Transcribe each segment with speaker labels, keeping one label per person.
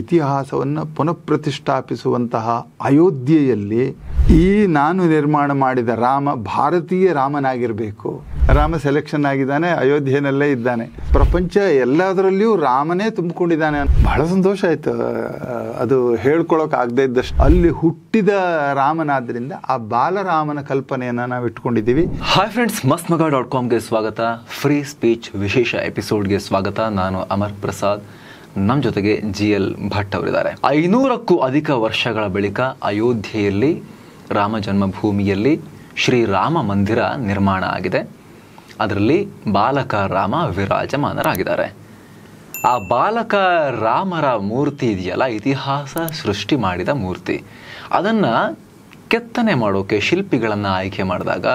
Speaker 1: ಇತಿಹಾಸವನ್ನು ಪ್ರತಿಷ್ಠಾಪಿಸುವಂತಹ ಅಯೋಧ್ಯೆಯಲ್ಲಿ ಈ ನಾನು ನಿರ್ಮಾಣ ಮಾಡಿದ ರಾಮ ಭಾರತೀಯ ರಾಮನಾಗಿರಬೇಕು ರಾಮ ಸೆಲೆಕ್ಷನ್ ಆಗಿದ್ದಾನೆ ಅಯೋಧ್ಯೆಯಲ್ಲೇ ಇದ್ದಾನೆ ಪ್ರಪಂಚ ಎಲ್ಲದರಲ್ಲಿಯೂ ರಾಮನೇ ತುಂಬಿಕೊಂಡಿದ್ದಾನೆ ಬಹಳ ಸಂತೋಷ ಆಯ್ತು ಅದು ಹೇಳ್ಕೊಳಕ್ ಇದ್ದಷ್ಟು ಅಲ್ಲಿ ಹುಟ್ಟಿದ ರಾಮನಾದ್ರಿಂದ ಆ ಬಾಲರಾಮನ ಕಲ್ಪನೆಯನ್ನ ನಾವು ಇಟ್ಕೊಂಡಿದ್ದೀವಿ
Speaker 2: ಹಾಯ್ ಫ್ರೆಂಡ್ಸ್ ಮಸ್ತ್ ಮಗ ಡಾಟ್ ಕಾಮ್ಗೆ ಸ್ವಾಗತ ಫ್ರೀ ಸ್ಪೀಚ್ ವಿಶೇಷ ಎಪಿಸೋಡ್ಗೆ ಸ್ವಾಗತ ನಾನು ಅಮರ್ ಪ್ರಸಾದ್ ನಮ್ಮ ಜೊತೆಗೆ ಜಿ ಎಲ್ ಭಟ್ ಅವರಿದ್ದಾರೆ ಐನೂರಕ್ಕೂ ಅಧಿಕ ವರ್ಷಗಳ ಬಳಿಕ ಅಯೋಧ್ಯೆಯಲ್ಲಿ ರಾಮ ಜನ್ಮಭೂಮಿಯಲ್ಲಿ ಶ್ರೀರಾಮ ಮಂದಿರ ನಿರ್ಮಾಣ ಆಗಿದೆ ಅದರಲ್ಲಿ ಬಾಲಕ ರಾಮ ವಿರಾಜಮಾನರಾಗಿದ್ದಾರೆ ಆ ಬಾಲಕ ರಾಮರ ಮೂರ್ತಿ ಇದೆಯಲ್ಲ ಇತಿಹಾಸ ಸೃಷ್ಟಿ ಮಾಡಿದ ಮೂರ್ತಿ ಅದನ್ನು ಕೆತ್ತನೆ ಮಾಡೋಕೆ ಶಿಲ್ಪಿಗಳನ್ನು ಆಯ್ಕೆ ಮಾಡಿದಾಗ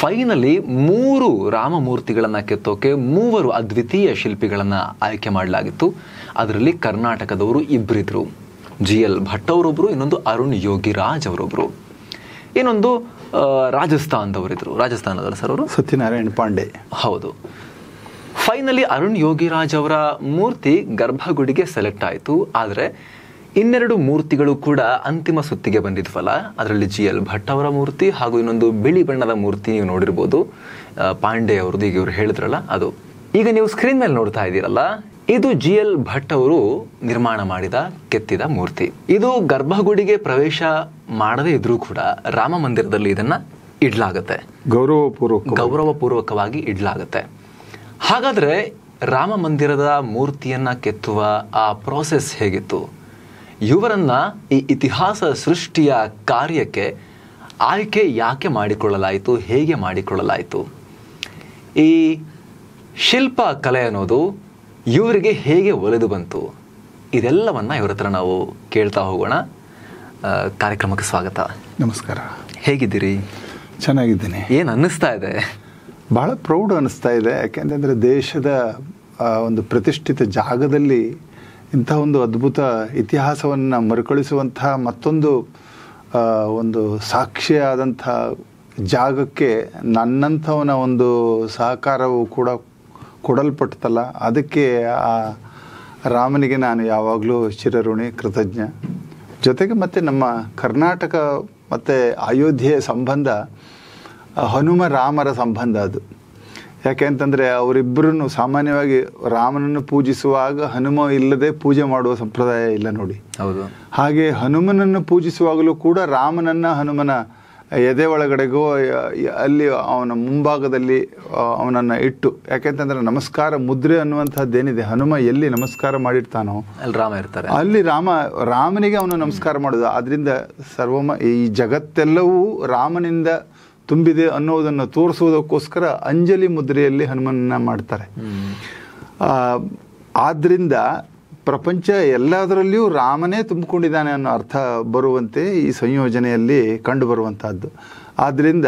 Speaker 2: ಫೈನಲಿ ಮೂರು ರಾಮಮೂರ್ತಿಗಳನ್ನು ಕೆತ್ತೋಕೆ ಮೂವರು ಅದ್ವಿತೀಯ ಶಿಲ್ಪಿಗಳನ್ನು ಆಯ್ಕೆ ಮಾಡಲಾಗಿತ್ತು ಅದರಲ್ಲಿ ಕರ್ನಾಟಕದವರು ಇಬ್ಬರಿದ್ರು ಜಿ ಎಲ್ ಭಟ್ ಅವರೊಬ್ಬರು ಇನ್ನೊಂದು ಅರುಣ್ ಯೋಗಿರಾಜ್ ಅವರೊಬ್ಬರು ಇನ್ನೊಂದು ರಾಜಸ್ಥಾನದವರಿದ್ರು ರಾಜಸ್ಥಾನದವರು ಸರ್ ಅವರು ಸತ್ಯನಾರಾಯಣ ಪಾಂಡೆ ಹೌದು ಫೈನಲಿ ಅರುಣ್ ಯೋಗಿರಾಜ್ ಅವರ ಮೂರ್ತಿ ಗರ್ಭಗುಡಿಗೆ ಸೆಲೆಕ್ಟ್ ಆಯಿತು ಆದರೆ ಇನ್ನೆರಡು ಮೂರ್ತಿಗಳು ಕೂಡ ಅಂತಿಮ ಸುತ್ತಿಗೆ ಬಂದಿದ್ವಲ್ಲ ಅದರಲ್ಲಿ ಜಿ ಎಲ್ ಭಟ್ ಅವರ ಮೂರ್ತಿ ಹಾಗೂ ಇನ್ನೊಂದು ಬಿಳಿ ಬಣ್ಣದ ಮೂರ್ತಿ ನೀವು ನೋಡಿರ್ಬೋದು ಪಾಂಡೆ ಅವ್ರದ್ದು ಈಗ ಇವರು ಹೇಳಿದ್ರಲ್ಲ ಅದು ಈಗ ನೀವು ಸ್ಕ್ರೀನ್ ಮೇಲೆ ನೋಡ್ತಾ ಇದ್ದೀರಲ್ಲ ಇದು ಜಿ ಎಲ್ ಭಟ್ ಅವರು ನಿರ್ಮಾಣ ಮಾಡಿದ ಕೆತ್ತಿದ ಮೂರ್ತಿ ಇದು ಗರ್ಭಗುಡಿಗೆ ಪ್ರವೇಶ ಮಾಡದೇ ಇದ್ರೂ ಕೂಡ ರಾಮ ಮಂದಿರದಲ್ಲಿ ಇದನ್ನ ಇಡ್ಲಾಗತ್ತೆ ಗೌರವಪೂರ್ವಕ ಗೌರವಪೂರ್ವಕವಾಗಿ ಇಡ್ಲಾಗತ್ತೆ ಹಾಗಾದ್ರೆ ರಾಮ ಮಂದಿರದ ಮೂರ್ತಿಯನ್ನ ಕೆತ್ತುವ ಆ ಪ್ರೋಸೆಸ್ ಹೇಗಿತ್ತು ಇವರನ್ನ ಈ ಇತಿಹಾಸ ಸೃಷ್ಟಿಯ ಕಾರ್ಯಕ್ಕೆ ಆಯ್ಕೆ ಯಾಕೆ ಮಾಡಿಕೊಳ್ಳಲಾಯಿತು ಹೇಗೆ ಮಾಡಿಕೊಳ್ಳಲಾಯಿತು ಈ ಶಿಲ್ಪ ಕಲೆ ಅನ್ನೋದು ಇವರಿಗೆ ಹೇಗೆ ಒಲಿದು ಬಂತು ಇದೆಲ್ಲವನ್ನು ಇವರ ಹತ್ರ ನಾವು ಕೇಳ್ತಾ ಹೋಗೋಣ ಕಾರ್ಯಕ್ರಮಕ್ಕೆ ಸ್ವಾಗತ ನಮಸ್ಕಾರ ಹೇಗಿದ್ದೀರಿ
Speaker 1: ಚೆನ್ನಾಗಿದ್ದೀನಿ ಏನು ಅನ್ನಿಸ್ತಾ ಇದೆ ಭಾಳ ಪ್ರೌಡ್ ಅನ್ನಿಸ್ತಾ ಇದೆ ಯಾಕೆಂತಂದರೆ ದೇಶದ ಒಂದು ಪ್ರತಿಷ್ಠಿತ ಜಾಗದಲ್ಲಿ ಇಂಥ ಒಂದು ಅದ್ಭುತ ಇತಿಹಾಸವನ್ನು ಮರುಕಳಿಸುವಂಥ ಮತ್ತೊಂದು ಒಂದು ಸಾಕ್ಷಿಯಾದಂಥ ಜಾಗಕ್ಕೆ ನನ್ನಂಥವನ ಒಂದು ಸಹಕಾರವು ಕೂಡ ಕೊಡಲ್ಪಟ್ಟತಲ್ಲ ಅದಕ್ಕೆ ಆ ರಾಮನಿಗೆ ನಾನು ಯಾವಾಗಲೂ ಚಿರಋಣಿ ಕೃತಜ್ಞ ಜೊತೆಗೆ ಮತ್ತು ನಮ್ಮ ಕರ್ನಾಟಕ ಮತ್ತು ಅಯೋಧ್ಯೆಯ ಸಂಬಂಧ ಹನುಮ ರಾಮರ ಸಂಬಂಧ ಅದು ಯಾಕೆಂತಂದ್ರೆ ಅವರಿಬ್ಬರನ್ನು ಸಾಮಾನ್ಯವಾಗಿ ರಾಮನನ್ನು ಪೂಜಿಸುವಾಗ ಹನುಮ ಇಲ್ಲದೆ ಪೂಜೆ ಮಾಡುವ ಸಂಪ್ರದಾಯ ಇಲ್ಲ ನೋಡಿ ಹೌದು ಹಾಗೆ ಹನುಮನನ್ನು ಪೂಜಿಸುವಾಗಲೂ ಕೂಡ ರಾಮನನ್ನ ಹನುಮನ ಎದೆ ಒಳಗಡೆಗೂ ಅಲ್ಲಿ ಅವನ ಮುಂಭಾಗದಲ್ಲಿ ಅವನನ್ನ ಇಟ್ಟು ಯಾಕೆಂತಂದ್ರೆ ನಮಸ್ಕಾರ ಮುದ್ರೆ ಅನ್ನುವಂತಹದ್ದೇನಿದೆ ಹನುಮ ಎಲ್ಲಿ ನಮಸ್ಕಾರ ಮಾಡಿರ್ತಾನೋ ಅಲ್ಲಿ ರಾಮ ಇರ್ತಾರೆ ಅಲ್ಲಿ ರಾಮ ರಾಮನಿಗೆ ಅವನು ನಮಸ್ಕಾರ ಮಾಡುದು ಅದರಿಂದ ಸರ್ವ ಈ ಜಗತ್ತೆಲ್ಲವೂ ರಾಮನಿಂದ ತುಂಬಿದೆ ಅನ್ನೋದನ್ನು ತೋರಿಸುವುದಕ್ಕೋಸ್ಕರ ಅಂಜಲಿ ಮುದ್ರೆಯಲ್ಲಿ ಹನುಮನನ್ನ ಮಾಡ್ತಾರೆ ಆದ್ದರಿಂದ ಪ್ರಪಂಚ ಎಲ್ಲದರಲ್ಲಿಯೂ ರಾಮನೇ ತುಂಬಿಕೊಂಡಿದ್ದಾನೆ ಅನ್ನೋ ಅರ್ಥ ಬರುವಂತೆ ಈ ಸಂಯೋಜನೆಯಲ್ಲಿ ಕಂಡುಬರುವಂಥದ್ದು ಆದ್ದರಿಂದ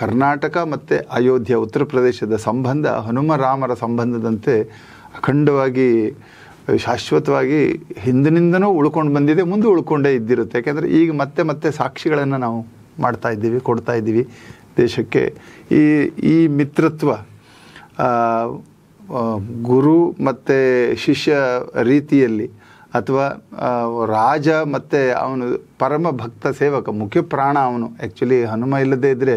Speaker 1: ಕರ್ನಾಟಕ ಮತ್ತು ಅಯೋಧ್ಯೆ ಉತ್ತರ ಪ್ರದೇಶದ ಸಂಬಂಧ ಹನುಮರಾಮರ ಸಂಬಂಧದಂತೆ ಅಖಂಡವಾಗಿ ಶಾಶ್ವತವಾಗಿ ಹಿಂದಿನಿಂದನೂ ಉಳ್ಕೊಂಡು ಬಂದಿದೆ ಮುಂದೆ ಉಳ್ಕೊಂಡೇ ಇದ್ದಿರುತ್ತೆ ಯಾಕೆಂದರೆ ಈಗ ಮತ್ತೆ ಮತ್ತೆ ಸಾಕ್ಷಿಗಳನ್ನು ನಾವು ಮಾಡ್ತಾ ಇದ್ದೀವಿ ಕೊಡ್ತಾ ಇದ್ದೀವಿ ದೇಶಕ್ಕೆ ಈ ಈ ಮಿತ್ರತ್ವ ಗುರು ಮತ್ತು ಶಿಷ್ಯ ರೀತಿಯಲ್ಲಿ ಅಥವಾ ರಾಜ ಮತ್ತು ಅವನು ಪರಮ ಭಕ್ತ ಸೇವಕ ಮುಖ್ಯ ಪ್ರಾಣ ಅವನು ಆ್ಯಕ್ಚುಲಿ ಹನುಮ ಇಲ್ಲದೇ ಇದ್ದರೆ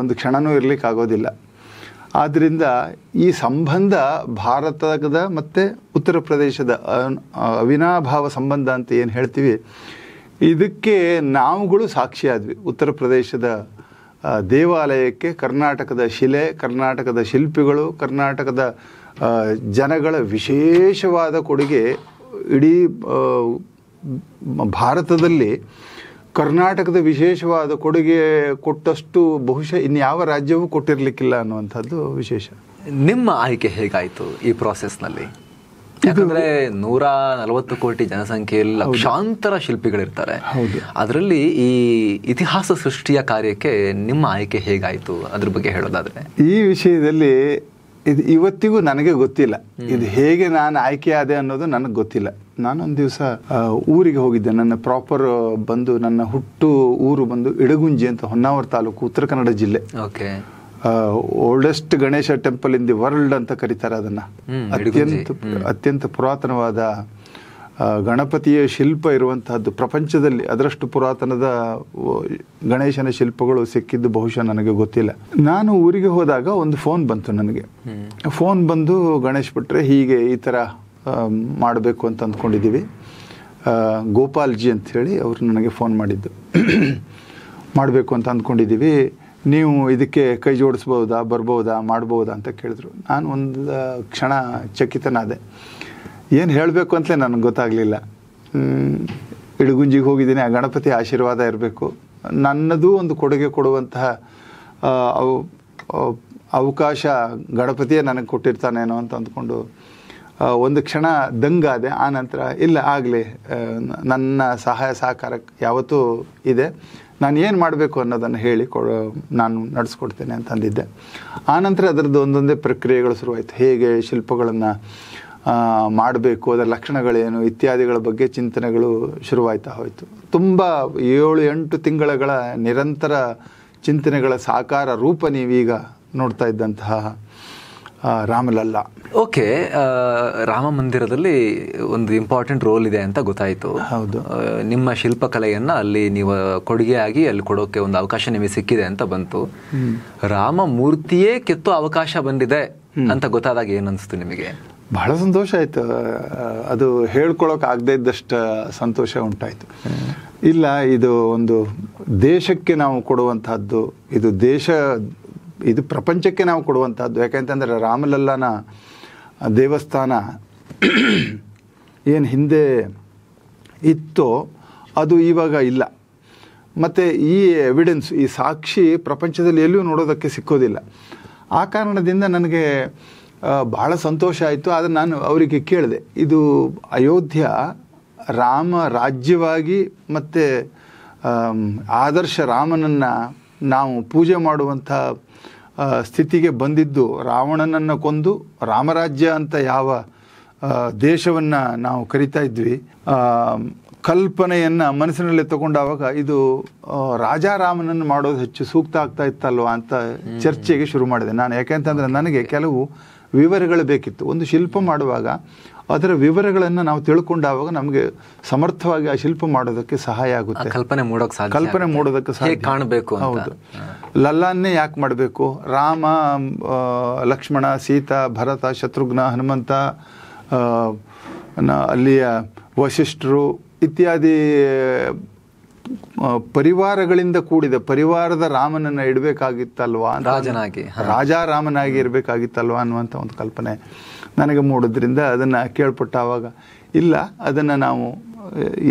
Speaker 1: ಒಂದು ಕ್ಷಣವೂ ಇರಲಿಕ್ಕಾಗೋದಿಲ್ಲ ಆದ್ದರಿಂದ ಈ ಸಂಬಂಧ ಭಾರತದ ಮತ್ತು ಉತ್ತರ ಪ್ರದೇಶದ ಅವಿನಾಭಾವ ಸಂಬಂಧ ಅಂತ ಏನು ಹೇಳ್ತೀವಿ ಇದಕ್ಕೆ ನಾವುಗಳು ಸಾಕ್ಷಿ ಆದ್ವಿ ಉತ್ತರ ಪ್ರದೇಶದ ದೇವಾಲಯಕ್ಕೆ ಕರ್ನಾಟಕದ ಶಿಲೆ ಕರ್ನಾಟಕದ ಶಿಲ್ಪಿಗಳು ಕರ್ನಾಟಕದ ಜನಗಳ ವಿಶೇಷವಾದ ಕೊಡುಗೆ ಇಡೀ ಭಾರತದಲ್ಲಿ ಕರ್ನಾಟಕದ ವಿಶೇಷವಾದ ಕೊಡುಗೆ ಕೊಟ್ಟಷ್ಟು ಬಹುಶಃ ಇನ್ಯಾವ ರಾಜ್ಯವೂ ಕೊಟ್ಟಿರಲಿಕ್ಕಿಲ್ಲ ಅನ್ನುವಂಥದ್ದು ವಿಶೇಷ ನಿಮ್ಮ ಆಯ್ಕೆ ಹೇಗಾಯಿತು ಈ ಪ್ರಾಸೆಸ್ನಲ್ಲಿ
Speaker 2: ಯಾಕಂದ್ರೆ ನೂರ ನಲವತ್ತು ಕೋಟಿ ಜನಸಂಖ್ಯೆಯಲ್ಲಿ ಲಕ್ಷಾಂತರ ಶಿಲ್ಪಿಗಳಿರ್ತಾರೆ ಅದರಲ್ಲಿ ಈ ಇತಿಹಾಸ ಸೃಷ್ಟಿಯ ಕಾರ್ಯಕ್ಕೆ ನಿಮ್ಮ ಆಯ್ಕೆ ಹೇಗಾಯ್ತು ಅದ್ರ ಬಗ್ಗೆ ಹೇಳೋದಾದ್ರೆ
Speaker 1: ಈ ವಿಷಯದಲ್ಲಿ ಇದು ಇವತ್ತಿಗೂ ನನಗೆ ಗೊತ್ತಿಲ್ಲ ಇದು ಹೇಗೆ ನಾನು ಆಯ್ಕೆ ಆದೆ ಅನ್ನೋದು ನನಗೆ ಗೊತ್ತಿಲ್ಲ ನಾನೊಂದು ದಿವಸ ಊರಿಗೆ ಹೋಗಿದ್ದೆ ನನ್ನ ಪ್ರಾಪರ್ ಬಂದು ನನ್ನ ಹುಟ್ಟು ಊರು ಬಂದು ಇಡಗುಂಜಿ ಅಂತ ಹೊನ್ನಾವರ ತಾಲೂಕು ಉತ್ತರ ಕನ್ನಡ ಜಿಲ್ಲೆ okay oldest Ganesha temple in the world ಅಂತ ಕರೀತಾರೆ ಅದನ್ನು ಅತ್ಯಂತ ಅತ್ಯಂತ ಪುರಾತನವಾದ ಗಣಪತಿಯ ಶಿಲ್ಪ ಇರುವಂತಹದ್ದು ಪ್ರಪಂಚದಲ್ಲಿ ಅದರಷ್ಟು ಪುರಾತನದ ಗಣೇಶನ ಶಿಲ್ಪಗಳು ಸಿಕ್ಕಿದ್ದು ಬಹುಶಃ ನನಗೆ ಗೊತ್ತಿಲ್ಲ ನಾನು ಊರಿಗೆ ಹೋದಾಗ ಒಂದು ಫೋನ್ ಬಂತು ನನಗೆ ಫೋನ್ ಬಂದು ಗಣೇಶ್ ಬಿಟ್ರೆ ಹೀಗೆ ಈ ಥರ ಮಾಡಬೇಕು ಅಂತ ಅಂದ್ಕೊಂಡಿದ್ದೀವಿ ಗೋಪಾಲ್ಜಿ ಅಂತ ಹೇಳಿ ಅವರು ನನಗೆ ಫೋನ್ ಮಾಡಿದ್ದು ಮಾಡಬೇಕು ಅಂತ ಅಂದ್ಕೊಂಡಿದ್ದೀವಿ ನೀವು ಇದಕ್ಕೆ ಕೈ ಜೋಡಿಸ್ಬೋದಾ ಬರ್ಬೋದಾ ಮಾಡ್ಬೋದಾ ಅಂತ ಕೇಳಿದ್ರು ನಾನು ಒಂದು ಕ್ಷಣ ಚಕಿತನಾದೆ ಏನು ಹೇಳಬೇಕು ಅಂತಲೇ ನನಗೆ ಗೊತ್ತಾಗಲಿಲ್ಲ ಇಡಗುಂಜಿಗೆ ಹೋಗಿದ್ದೀನಿ ಆ ಗಣಪತಿ ಆಶೀರ್ವಾದ ಇರಬೇಕು ನನ್ನದು ಒಂದು ಕೊಡುಗೆ ಕೊಡುವಂತಹ ಅವಕಾಶ ಗಣಪತಿಯೇ ನನಗೆ ಕೊಟ್ಟಿರ್ತಾನೇನೋ ಅಂತ ಅಂದ್ಕೊಂಡು ಒಂದು ಕ್ಷಣ ದಂಗಾದೆ ಆ ನಂತರ ಇಲ್ಲ ಆಗಲಿ ನನ್ನ ಸಹಾಯ ಸಹಕಾರ ಯಾವತ್ತೂ ಇದೆ ನಾನು ಏನು ಮಾಡಬೇಕು ಅನ್ನೋದನ್ನು ಹೇಳಿ ಕೊ ನಾನು ನಡೆಸ್ಕೊಡ್ತೇನೆ ಅಂತಂದಿದ್ದೆ ಆನಂತರ ಅದರದ್ದು ಒಂದೊಂದೇ ಪ್ರಕ್ರಿಯೆಗಳು ಶುರುವಾಯಿತು ಹೇಗೆ ಶಿಲ್ಪಗಳನ್ನು ಮಾಡಬೇಕು ಅದರ ಲಕ್ಷಣಗಳೇನು ಇತ್ಯಾದಿಗಳ ಬಗ್ಗೆ ಚಿಂತನೆಗಳು ಶುರುವಾಯ್ತಾ ಹೋಯಿತು ತುಂಬ ಏಳು ಎಂಟು ತಿಂಗಳ ನಿರಂತರ ಚಿಂತನೆಗಳ ಸಾಕಾರ ರೂಪ ನೀವೀಗ ನೋಡ್ತಾ ಇದ್ದಂತಹ ರಾಮಲಲ್ಲ
Speaker 2: ಓಕೆ ರಾಮ ಮಂದಿರದಲ್ಲಿ ಒಂದು ಇಂಪಾರ್ಟೆಂಟ್ ರೋಲ್ ಇದೆ ಅಂತ ಗೊತ್ತಾಯಿತು ಹೌದು ನಿಮ್ಮ ಶಿಲ್ಪಕಲೆಯನ್ನ ಅಲ್ಲಿ ನೀವು ಕೊಡುಗೆ ಆಗಿ ಅಲ್ಲಿ ಕೊಡೋಕೆ ಒಂದು ಅವಕಾಶ ನಿಮಗೆ ಸಿಕ್ಕಿದೆ ಅಂತ ಬಂತು ರಾಮ ಮೂರ್ತಿಯೇ ಕೆತ್ತು ಅವಕಾಶ ಬಂದಿದೆ ಅಂತ ಗೊತ್ತಾದಾಗ ಏನನ್ಸ್ತು ನಿಮಗೆ
Speaker 1: ಬಹಳ ಸಂತೋಷ ಆಯ್ತು ಅದು ಹೇಳ್ಕೊಳಕ್ ಆಗದೇ ಇದ್ದಷ್ಟು ಸಂತೋಷ ಉಂಟಾಯ್ತು ಇಲ್ಲ ಇದು ಒಂದು ದೇಶಕ್ಕೆ ನಾವು ಕೊಡುವಂತಹದ್ದು ಇದು ದೇಶ ಇದು ಪ್ರಪಂಚಕ್ಕೆ ನಾವು ಕೊಡುವಂಥದ್ದು ಯಾಕೆಂತಂದರೆ ರಾಮಲಲ್ಲನ ದೇವಸ್ಥಾನ ಏನು ಹಿಂದೆ ಇತ್ತೋ ಅದು ಇವಾಗ ಇಲ್ಲ ಮತ್ತು ಈ ಎವಿಡೆನ್ಸ್ ಈ ಸಾಕ್ಷಿ ಪ್ರಪಂಚದಲ್ಲಿ ಎಲ್ಲೂ ನೋಡೋದಕ್ಕೆ ಸಿಕ್ಕೋದಿಲ್ಲ ಆ ಕಾರಣದಿಂದ ನನಗೆ ಭಾಳ ಸಂತೋಷ ಆಯಿತು ಆದರೆ ನಾನು ಅವರಿಗೆ ಕೇಳಿದೆ ಇದು ಅಯೋಧ್ಯ ರಾಮ ರಾಜ್ಯವಾಗಿ ಮತ್ತು ಆದರ್ಶ ರಾಮನನ್ನು ನಾವು ಪೂಜೆ ಮಾಡುವಂಥ ಸ್ಥಿತಿಗೆ ಬಂದಿದ್ದು ರಾವಣನನ್ನು ಕೊಂದು ರಾಮರಾಜ್ಯ ಅಂತ ಯಾವ ದೇಶವನ್ನು ನಾವು ಕರಿತಾ ಇದ್ವಿ ಕಲ್ಪನೆಯನ್ನು ಮನಸ್ಸಿನಲ್ಲಿ ತಗೊಂಡಾವಾಗ ಇದು ರಾಜಾರಾಮನನ್ನು ಮಾಡೋದು ಹೆಚ್ಚು ಸೂಕ್ತ ಆಗ್ತಾ ಇತ್ತಲ್ವ ಅಂತ ಚರ್ಚೆಗೆ ಶುರು ಮಾಡಿದೆ ನಾನು ಯಾಕೆಂತಂದರೆ ನನಗೆ ಕೆಲವು ವಿವರಗಳು ಬೇಕಿತ್ತು ಒಂದು ಶಿಲ್ಪ ಮಾಡುವಾಗ ಅದರ ವಿವರಗಳನ್ನು ನಾವು ತಿಳ್ಕೊಂಡಾಗ ನಮಗೆ ಸಮರ್ಥವಾಗಿ ಆ ಶಿಲ್ಪ ಮಾಡೋದಕ್ಕೆ ಸಹಾಯ ಆಗುತ್ತೆ ಕಲ್ಪನೆ ಮೂಡೋಕೆ ಕಲ್ಪನೆ ಮೂಡೋದಕ್ಕೆ ಸಹ ಕಾಣಬೇಕು ಹೌದು ಲಲ್ಲಾನ್ನೇ ಯಾಕೆ ಮಾಡಬೇಕು ರಾಮ ಲಕ್ಷ್ಮಣ ಸೀತಾ ಭರತ ಶತ್ರುಘ್ನ ಹನುಮಂತ ಅಲ್ಲಿಯ ವಶಿಷ್ಠರು ಇತ್ಯಾದಿ ಪರಿವಾರಗಳಿಂದ ಕೂಡಿದ ಪರಿವಾರದ ರಾಮನನ್ನ ಇಡಬೇಕಾಗಿತ್ತಲ್ವಾ ರಾಜನಾಗಿ ರಾಜಾ ರಾಮನಾಗಿ ಇರಬೇಕಾಗಿತ್ತಲ್ವಾ ಅನ್ನುವಂಥ ಒಂದು ಕಲ್ಪನೆ ನನಗೆ ಮೂಡೋದ್ರಿಂದ ಅದನ್ನು ಆವಾಗ ಇಲ್ಲ ಅದನ್ನು ನಾವು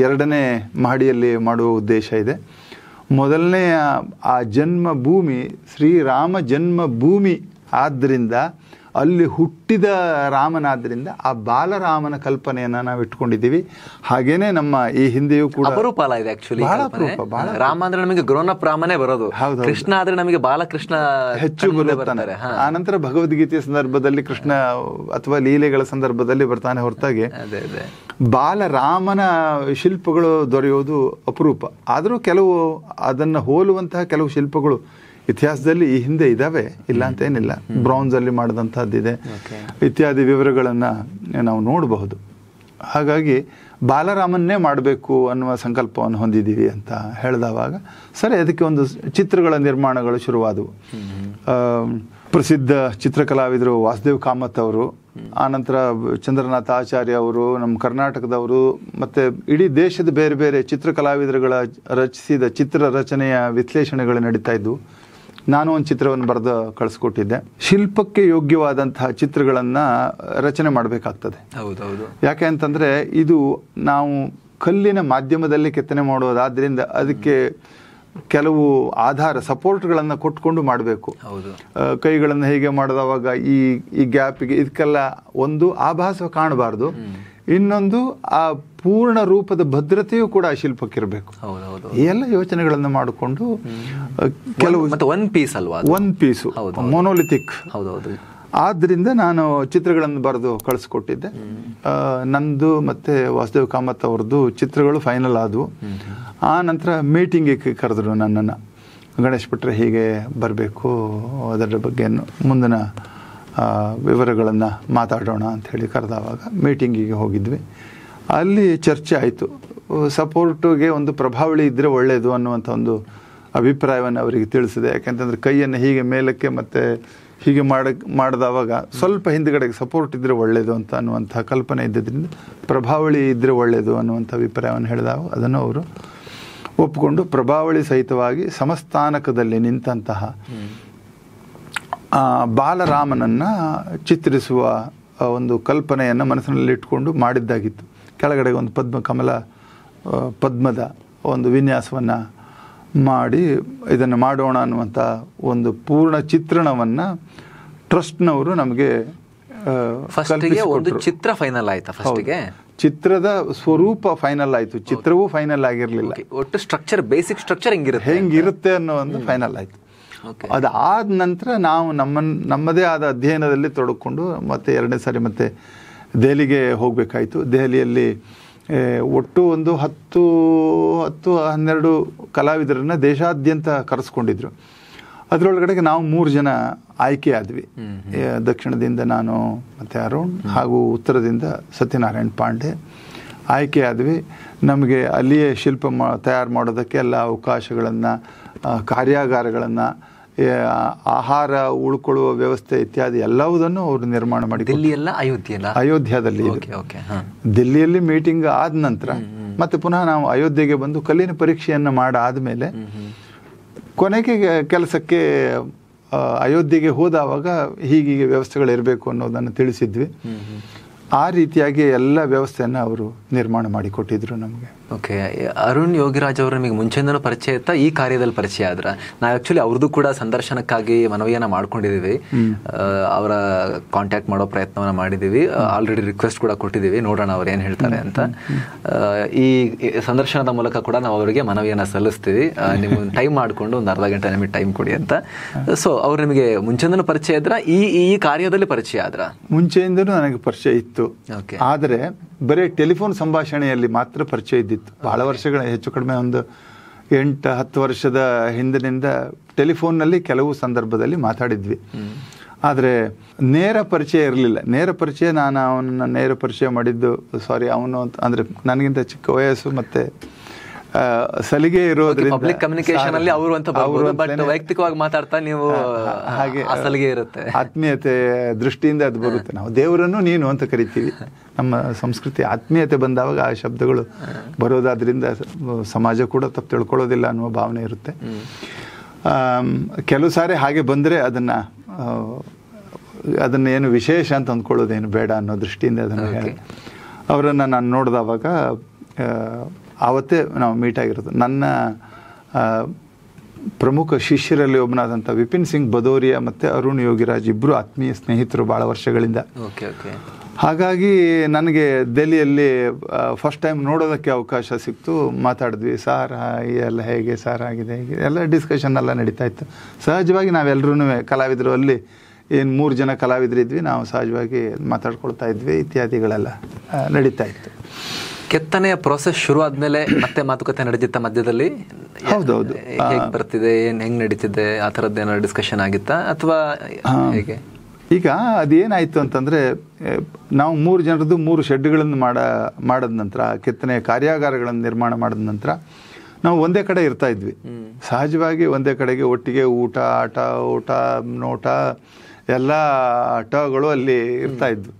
Speaker 1: ಎರಡನೇ ಮಹಡಿಯಲ್ಲಿ ಮಾಡುವ ಉದ್ದೇಶ ಇದೆ ಮೊದಲನೆಯ ಆ ಜನ್ಮ ಭೂಮಿ ಶ್ರೀರಾಮ ಜನ್ಮ ಭೂಮಿ ಆದ್ದರಿಂದ ಅಲ್ಲಿ ಹುಟ್ಟಿದ ರಾಮನಾದ್ರಿಂದ ಆ ಬಾಲರಾಮನ ಕಲ್ಪನೆಯನ್ನು ನಾವು ಇಟ್ಕೊಂಡಿದ್ದೀವಿ ಹಾಗೇನೆ ನಮ್ಮ ಈ ಹಿಂದೆಯೂ ಕೂಡ ಅಪರೂಪಾಲ
Speaker 2: ಇದೆ ಆಕ್ಚುಲಿ ಬಹಳ ಅಪರೂಪ ಬಹಳ ರಾಮ
Speaker 1: ಅಂದ್ರೆ ನಮಗೆ ಗ್ರೋನ ರಾಮನೇ ಬರೋದು ಹೌದು ಕೃಷ್ಣ
Speaker 2: ಆದ್ರೆ ನಮಗೆ ಬಾಲಕೃಷ್ಣ ಹೆಚ್ಚು ಬರುತ್ತಾನೆ
Speaker 1: ಆನಂತರ ಭಗವದ್ಗೀತೆಯ ಸಂದರ್ಭದಲ್ಲಿ ಕೃಷ್ಣ ಅಥವಾ ಲೀಲೆಗಳ ಸಂದರ್ಭದಲ್ಲಿ ಬರ್ತಾನೆ ಹೊರತಾಗಿ ಬಾಲರಾಮನ ಶಿಲ್ಪಗಳು ದೊರೆಯೋದು ಅಪರೂಪ ಆದರೂ ಕೆಲವು ಅದನ್ನು ಹೋಲುವಂತಹ ಕೆಲವು ಶಿಲ್ಪಗಳು ಇತಿಹಾಸದಲ್ಲಿ ಈ ಹಿಂದೆ ಇದ್ದಾವೆ ಇಲ್ಲ ಅಂತ ಏನಿಲ್ಲ ಅಲ್ಲಿ ಮಾಡಿದಂಥದ್ದಿದೆ ಇತ್ಯಾದಿ ವಿವರಗಳನ್ನು ನಾವು ನೋಡಬಹುದು ಹಾಗಾಗಿ ಬಾಲರಾಮನ್ನೇ ಮಾಡಬೇಕು ಅನ್ನುವ ಸಂಕಲ್ಪವನ್ನು ಹೊಂದಿದ್ದೀವಿ ಅಂತ ಹೇಳಿದವಾಗ ಸರಿ ಅದಕ್ಕೆ ಒಂದು ಚಿತ್ರಗಳ ನಿರ್ಮಾಣಗಳು ಶುರುವಾದವು ಪ್ರಸಿದ್ಧ ಚಿತ್ರಕಲಾವಿದರು ವಾಸುದೇವ್ ಕಾಮತ್ ಅವರು ಆನಂತರ ಚಂದ್ರನಾಥ ಆಚಾರ್ಯ ಅವರು ನಮ್ಮ ಕರ್ನಾಟಕದವರು ಮತ್ತು ಇಡೀ ದೇಶದ ಬೇರೆ ಬೇರೆ ಚಿತ್ರಕಲಾವಿದರುಗಳ ರಚಿಸಿದ ಚಿತ್ರ ರಚನೆಯ ವಿಶ್ಲೇಷಣೆಗಳು ನಡೀತಾ ಇದ್ವು ನಾನು ಒಂದು ಚಿತ್ರವನ್ನು ಬರೆದು ಕಳಿಸ್ಕೊಟ್ಟಿದ್ದೆ ಶಿಲ್ಪಕ್ಕೆ ಯೋಗ್ಯವಾದಂತಹ ಚಿತ್ರಗಳನ್ನು ರಚನೆ ಮಾಡಬೇಕಾಗ್ತದೆ ಹೌದೌದು ಯಾಕೆ ಅಂತಂದ್ರೆ ಇದು ನಾವು ಕಲ್ಲಿನ ಮಾಧ್ಯಮದಲ್ಲಿ ಕೆತ್ತನೆ ಮಾಡುವುದಾದ್ರಿಂದ ಅದಕ್ಕೆ ಕೆಲವು ಆಧಾರ ಸಪೋರ್ಟ್ಗಳನ್ನು ಕೊಟ್ಕೊಂಡು ಮಾಡಬೇಕು ಕೈಗಳನ್ನು ಹೇಗೆ ಮಾಡಿದವಾಗ ಈ ಈ ಗ್ಯಾಪಿಗೆ ಇದಕ್ಕೆಲ್ಲ ಒಂದು ಆಭಾಸ ಕಾಣಬಾರ್ದು ಇನ್ನೊಂದು ಆ ಪೂರ್ಣ ರೂಪದ ಭದ್ರತೆಯೂ ಕೂಡ ಆ ಶಿಲ್ಪಕ್ಕಿರಬೇಕು ಎಲ್ಲ ಯೋಚನೆಗಳನ್ನು ಮಾಡಿಕೊಂಡು ಕೆಲವು ಒನ್ ಪೀಸ್ ಅಲ್ವಾ ಒನ್ ಪೀಸು ಮೊನೋಲಿಥಿಕ್ ಹೌದೌದು ಆದ್ದರಿಂದ ನಾನು ಚಿತ್ರಗಳನ್ನು ಬರೆದು ಕಳಿಸ್ಕೊಟ್ಟಿದ್ದೆ ನಂದು ಮತ್ತೆ ವಾಸುದೇವ್ ಕಾಮತ್ ಅವ್ರದ್ದು ಚಿತ್ರಗಳು ಫೈನಲ್ ಆದವು ಆ ನಂತರ ಮೀಟಿಂಗಿಗೆ ಕರೆದ್ರು ನನ್ನನ್ನು ಗಣೇಶ್ ಭಟ್ರೆ ಹೀಗೆ ಬರಬೇಕು ಅದರ ಬಗ್ಗೆ ಮುಂದಿನ ವಿವರಗಳನ್ನು ಮಾತಾಡೋಣ ಅಂತ ಹೇಳಿ ಕರೆದಾವಾಗ ಮೀಟಿಂಗಿಗೆ ಹೋಗಿದ್ವಿ ಅಲ್ಲಿ ಚರ್ಚೆ ಆಯಿತು ಸಪೋರ್ಟಿಗೆ ಒಂದು ಪ್ರಭಾವಳಿ ಇದ್ದರೆ ಒಳ್ಳೆಯದು ಅನ್ನುವಂಥ ಒಂದು ಅಭಿಪ್ರಾಯವನ್ನು ಅವರಿಗೆ ತಿಳಿಸಿದೆ ಯಾಕೆಂತಂದರೆ ಕೈಯನ್ನು ಹೀಗೆ ಮೇಲಕ್ಕೆ ಮತ್ತು ಹೀಗೆ ಮಾಡಕ್ಕೆ ಮಾಡಿದವಾಗ ಸ್ವಲ್ಪ ಹಿಂದುಗಡೆಗೆ ಸಪೋರ್ಟ್ ಇದ್ದರೆ ಒಳ್ಳೆಯದು ಅಂತ ಅನ್ನುವಂಥ ಕಲ್ಪನೆ ಇದ್ದಿದ್ದರಿಂದ ಪ್ರಭಾವಳಿ ಇದ್ದರೆ ಒಳ್ಳೆಯದು ಅನ್ನುವಂಥ ಅಭಿಪ್ರಾಯವನ್ನು ಹೇಳಿದಾಗ ಅದನ್ನು ಅವರು ಒಪ್ಪಿಕೊಂಡು ಪ್ರಭಾವಳಿ ಸಹಿತವಾಗಿ ಸಮಸ್ಥಾನಕದಲ್ಲಿ ನಿಂತಹ ಬಾಲರಾಮನನ್ನು ಚಿತ್ರಿಸುವ ಒಂದು ಕಲ್ಪನೆಯನ್ನು ಮನಸ್ಸಿನಲ್ಲಿ ಮಾಡಿದ್ದಾಗಿತ್ತು ಕೆಳಗಡೆ ಒಂದು ಪದ್ಮ ಕಮಲ ಪದ್ಮದ ಒಂದು ವಿನ್ಯಾಸವನ್ನು ಮಾಡಿ ಇದನ್ನು ಮಾಡೋಣ ಅನ್ನುವಂಥ ಒಂದು ಪೂರ್ಣ ಚಿತ್ರಣವನ್ನು ಟ್ರಸ್ಟ್ನವರು ನಮಗೆ ಒಂದು
Speaker 2: ಚಿತ್ರ ಫೈನಲ್ ಆಯ್ತಾ
Speaker 1: ಚಿತ್ರದ ಸ್ವರೂಪ ಫೈನಲ್ ಆಯಿತು ಚಿತ್ರವೂ ಫೈನಲ್ ಆಗಿರಲಿಲ್ಲ ಒಟ್ಟು ಸ್ಟ್ರಕ್ಚರ್ ಬೇಸಿಕ್ ಸ್ಟ್ರಕ್ಚರ್ ಹೆಂಗಿರುತ್ತೆ ಹೆಂಗಿರುತ್ತೆ ಅನ್ನೋ ಒಂದು ಫೈನಲ್ ಆಯಿತು ಅದಾದ ನಂತರ ನಾವು ನಮ್ಮ ನಮ್ಮದೇ ಆದ ಅಧ್ಯಯನದಲ್ಲಿ ತೊಡಕೊಂಡು ಮತ್ತೆ ಎರಡನೇ ಸಾರಿ ಮತ್ತೆ ದೆಹಲಿಗೆ ಹೋಗಬೇಕಾಯಿತು ದೆಹಲಿಯಲ್ಲಿ ಒಟ್ಟು ಒಂದು ಹತ್ತು ಹತ್ತು ಹನ್ನೆರಡು ಕಲಾವಿದರನ್ನು ದೇಶಾದ್ಯಂತ ಕರೆಸ್ಕೊಂಡಿದ್ರು ಅದರೊಳಗಡೆಗೆ ನಾವು ಮೂರು ಜನ ಆಯ್ಕೆ ಆದ್ವಿ ದಕ್ಷಿಣದಿಂದ ನಾನು ಮತ್ತು ಅರುಣ್ ಹಾಗೂ ಉತ್ತರದಿಂದ ಸತ್ಯನಾರಾಯಣ ಪಾಂಡೆ ಆಯ್ಕೆ ಆದ್ವಿ ನಮಗೆ ಅಲ್ಲಿಯೇ ಶಿಲ್ಪ ಮಾ ತಯಾರು ಮಾಡೋದಕ್ಕೆ ಎಲ್ಲ ಅವಕಾಶಗಳನ್ನು ಕಾರ್ಯಾಗಾರಗಳನ್ನು ಆಹಾರ ಉಳ್ಕೊಳ್ಳುವ ವ್ಯವಸ್ಥೆ ಇತ್ಯಾದಿ ಎಲ್ಲವುದನ್ನು ಅವರು ನಿರ್ಮಾಣ ಮಾಡಿ ದಿಲ್ಲಿಯಲ್ಲ ಅಯೋಧ್ಯದಲ್ಲಿ ದಿಲ್ಲಿಯಲ್ಲಿ ಮೀಟಿಂಗ್ ಆದ ನಂತರ ಮತ್ತೆ ಪುನಃ ನಾವು ಅಯೋಧ್ಯೆಗೆ ಬಂದು ಕಲ್ಲಿನ ಪರೀಕ್ಷೆಯನ್ನು ಮಾಡಾದ ಮೇಲೆ ಕೊನೆಗೆ ಕೆಲಸಕ್ಕೆ ಅಯೋಧ್ಯೆಗೆ ಹೋದವಾಗ ಹೀಗೀಗೆ ವ್ಯವಸ್ಥೆಗಳು ಇರಬೇಕು ಅನ್ನೋದನ್ನು ತಿಳಿಸಿದ್ವಿ ಆ ರೀತಿಯಾಗಿ ಎಲ್ಲ ವ್ಯವಸ್ಥೆಯನ್ನು ಅವರು ನಿರ್ಮಾಣ ಮಾಡಿಕೊಟ್ಟಿದ್ರು ನಮಗೆ ಓಕೆ
Speaker 2: ಅರುಣ್ ಯೋಗಿರಾಜ್ ಅವರು ನಿಮಗೆ ಮುಂಚೆಯಿಂದನೂ ಪರಿಚಯ ಇತ್ತ ಈ ಕಾರ್ಯದಲ್ಲಿ ಪರಿಚಯ ಆದ್ರ ನಾವು ಆಕ್ಚುಲಿ ಅವ್ರದ್ದು ಕೂಡ ಸಂದರ್ಶನಕ್ಕಾಗಿ ಮನವಿಯನ್ನ ಮಾಡ್ಕೊಂಡಿದ್ದೀವಿ ಅವರ ಕಾಂಟ್ಯಾಕ್ಟ್ ಮಾಡೋ ಪ್ರಯತ್ನವನ್ನ ಮಾಡಿದ್ದೀವಿ ಆಲ್ರೆಡಿ ರಿಕ್ವೆಸ್ಟ್ ಕೂಡ ಕೊಟ್ಟಿದ್ದೀವಿ ನೋಡೋಣ ಅವ್ರು ಏನು ಹೇಳ್ತಾರೆ ಅಂತ ಈ ಸಂದರ್ಶನದ ಮೂಲಕ ಕೂಡ ನಾವು ಅವರಿಗೆ ಮನವಿಯನ್ನು ಸಲ್ಲಿಸ್ತೀವಿ ನಿಮ್ಮ ಟೈಮ್ ಮಾಡಿಕೊಂಡು ಒಂದು ಅರ್ಧ ಗಂಟೆ ನಿಮಗೆ ಟೈಮ್ ಕೊಡಿ ಅಂತ ಸೊ ಅವ್ರು ನಿಮಗೆ ಮುಂಚೆಯಿಂದನೂ ಪರಿಚಯ ಇದ್ರ ಈ ಈ ಕಾರ್ಯದಲ್ಲಿ ಪರಿಚಯ ಆದ್ರ
Speaker 1: ಮುಂಚೆಯಿಂದನೂ ನನಗೆ ಪರಿಚಯ ಇತ್ತು ಆದರೆ ಬರೀ ಟೆಲಿಫೋನ್ ಸಂಭಾಷಣೆಯಲ್ಲಿ ಮಾತ್ರ ಪರಿಚಯ ಇದ್ದಿತ್ತು ಬಂತು ಭಾಳ ವರ್ಷಗಳ ಹೆಚ್ಚು ಕಡಿಮೆ ಒಂದು ಎಂಟು ಹತ್ತು ವರ್ಷದ ಹಿಂದಿನಿಂದ ಟೆಲಿಫೋನ್ನಲ್ಲಿ ಕೆಲವು ಸಂದರ್ಭದಲ್ಲಿ ಮಾತಾಡಿದ್ವಿ ಆದರೆ ನೇರ ಪರಿಚಯ ಇರಲಿಲ್ಲ ನೇರ ಪರಿಚಯ ನಾನು ಅವನನ್ನು ನೇರ ಪರಿಚಯ ಮಾಡಿದ್ದು ಸಾರಿ ಅವನು ಅಂದರೆ ನನಗಿಂತ ಚಿಕ್ಕ ವಯಸ್ಸು ಮತ್ತು ಸಲಿಗೆ ಇರೋದ್ರಿಂದ ಪಬ್ಲಿಕ್ ಕಮ್ಯುನಿಕೇಶನ್ ಅಲ್ಲಿ ಅವರು ಅಂತ ಬಟ್
Speaker 2: ವೈಯಕ್ತಿಕವಾಗಿ ಮಾತಾಡ್ತಾ ನೀವು ಹಾಗೆ ಸಲಿಗೆ
Speaker 1: ಇರುತ್ತೆ ಆತ್ಮೀಯತೆ ದೃಷ್ಟಿಯಿಂದ ಅದು ಬರುತ್ತೆ ನಾವು ದೇವರನ್ನು ನೀನು ಅಂತ ಕರಿತೀವಿ ನಮ್ಮ ಸಂಸ್ಕೃತಿ ಆತ್ಮೀಯತೆ ಬಂದಾಗ ಆ ಶಬ್ದಗಳು ಬರೋದಾದ್ರಿಂದ ಸಮಾಜ ಕೂಡ ತಪ್ಪು ತಿಳ್ಕೊಳ್ಳೋದಿಲ್ಲ ಅನ್ನುವ ಭಾವನೆ ಇರುತ್ತೆ ಕೆಲವು ಸಾರಿ ಹಾಗೆ ಬಂದರೆ ಅದನ್ನ ಅದನ್ನ ಏನು ವಿಶೇಷ ಅಂತ ಅಂದ್ಕೊಳ್ಳೋದೇನು ಬೇಡ ಅನ್ನೋ ದೃಷ್ಟಿಯಿಂದ ಅದನ್ನು ಹೇಳಿ ಅವರನ್ನು ನಾನು ನೋಡಿದವಾಗ ಆವತ್ತೇ ನಾವು ಆಗಿರೋದು ನನ್ನ ಪ್ರಮುಖ ಶಿಷ್ಯರಲ್ಲಿ ಒಬ್ಬನಾದಂಥ ವಿಪಿನ್ ಸಿಂಗ್ ಬದೋರಿಯಾ ಮತ್ತು ಅರುಣ್ ಯೋಗಿರಾಜ್ ಇಬ್ಬರು ಆತ್ಮೀಯ ಸ್ನೇಹಿತರು ಭಾಳ ವರ್ಷಗಳಿಂದ ಓಕೆ ಓಕೆ ಹಾಗಾಗಿ ನನಗೆ ದೆಹಲಿಯಲ್ಲಿ ಫಸ್ಟ್ ಟೈಮ್ ನೋಡೋದಕ್ಕೆ ಅವಕಾಶ ಸಿಕ್ತು ಮಾತಾಡಿದ್ವಿ ಸಾರ್ ಎಲ್ಲ ಹೇಗೆ ಸಾರ್ ಆಗಿದೆ ಹೇಗೆ ಎಲ್ಲ ಡಿಸ್ಕಷನ್ ಎಲ್ಲ ನಡೀತಾ ಇತ್ತು ಸಹಜವಾಗಿ ನಾವೆಲ್ಲರೂ ಕಲಾವಿದರು ಅಲ್ಲಿ ಏನು ಮೂರು ಜನ ಕಲಾವಿದರಿದ್ವಿ ನಾವು ಸಹಜವಾಗಿ ಮಾತಾಡ್ಕೊಳ್ತಾ ಇದ್ವಿ ಇತ್ಯಾದಿಗಳೆಲ್ಲ ನಡೀತಾ ಇತ್ತು
Speaker 2: ಕೆತ್ತನೆಯ ಪ್ರೊಸೆಸ್ ಶುರು ಆದ್ಮೇಲೆ ಮತ್ತೆ ಮಾತುಕತೆ ನಡೆದಿತ್ತ ಮಧ್ಯದಲ್ಲಿ ಹೌದೌದು ಹೇಗೆ ಬರ್ತಿದೆ ಏನ್ ಹೆಂಗ್ ನಡೀತಿದೆ ಆ ಥರದ್ದು ಏನಾದ್ರು ಡಿಸ್ಕಷನ್ ಆಗಿತ್ತಾ ಅಥವಾ ಹೇಗೆ
Speaker 1: ಈಗ ಅದೇನಾಯ್ತು ಅಂತಂದ್ರೆ ನಾವು ಮೂರು ಜನರದ್ದು ಮೂರು ಶೆಡ್ಗಳನ್ನು ಮಾಡ ಮಾಡಿದ ನಂತರ ಕೆತ್ತನೆ ಕಾರ್ಯಾಗಾರಗಳನ್ನು ನಿರ್ಮಾಣ ಮಾಡಿದ ನಂತರ ನಾವು ಒಂದೇ ಕಡೆ ಇರ್ತಾ ಇದ್ವಿ ಸಹಜವಾಗಿ ಒಂದೇ ಕಡೆಗೆ ಒಟ್ಟಿಗೆ ಊಟ ಆಟ ಊಟ ನೋಟ ಎಲ್ಲ ಆಟಗಳು ಅಲ್ಲಿ ಇರ್ತಾ ಇದ್ವು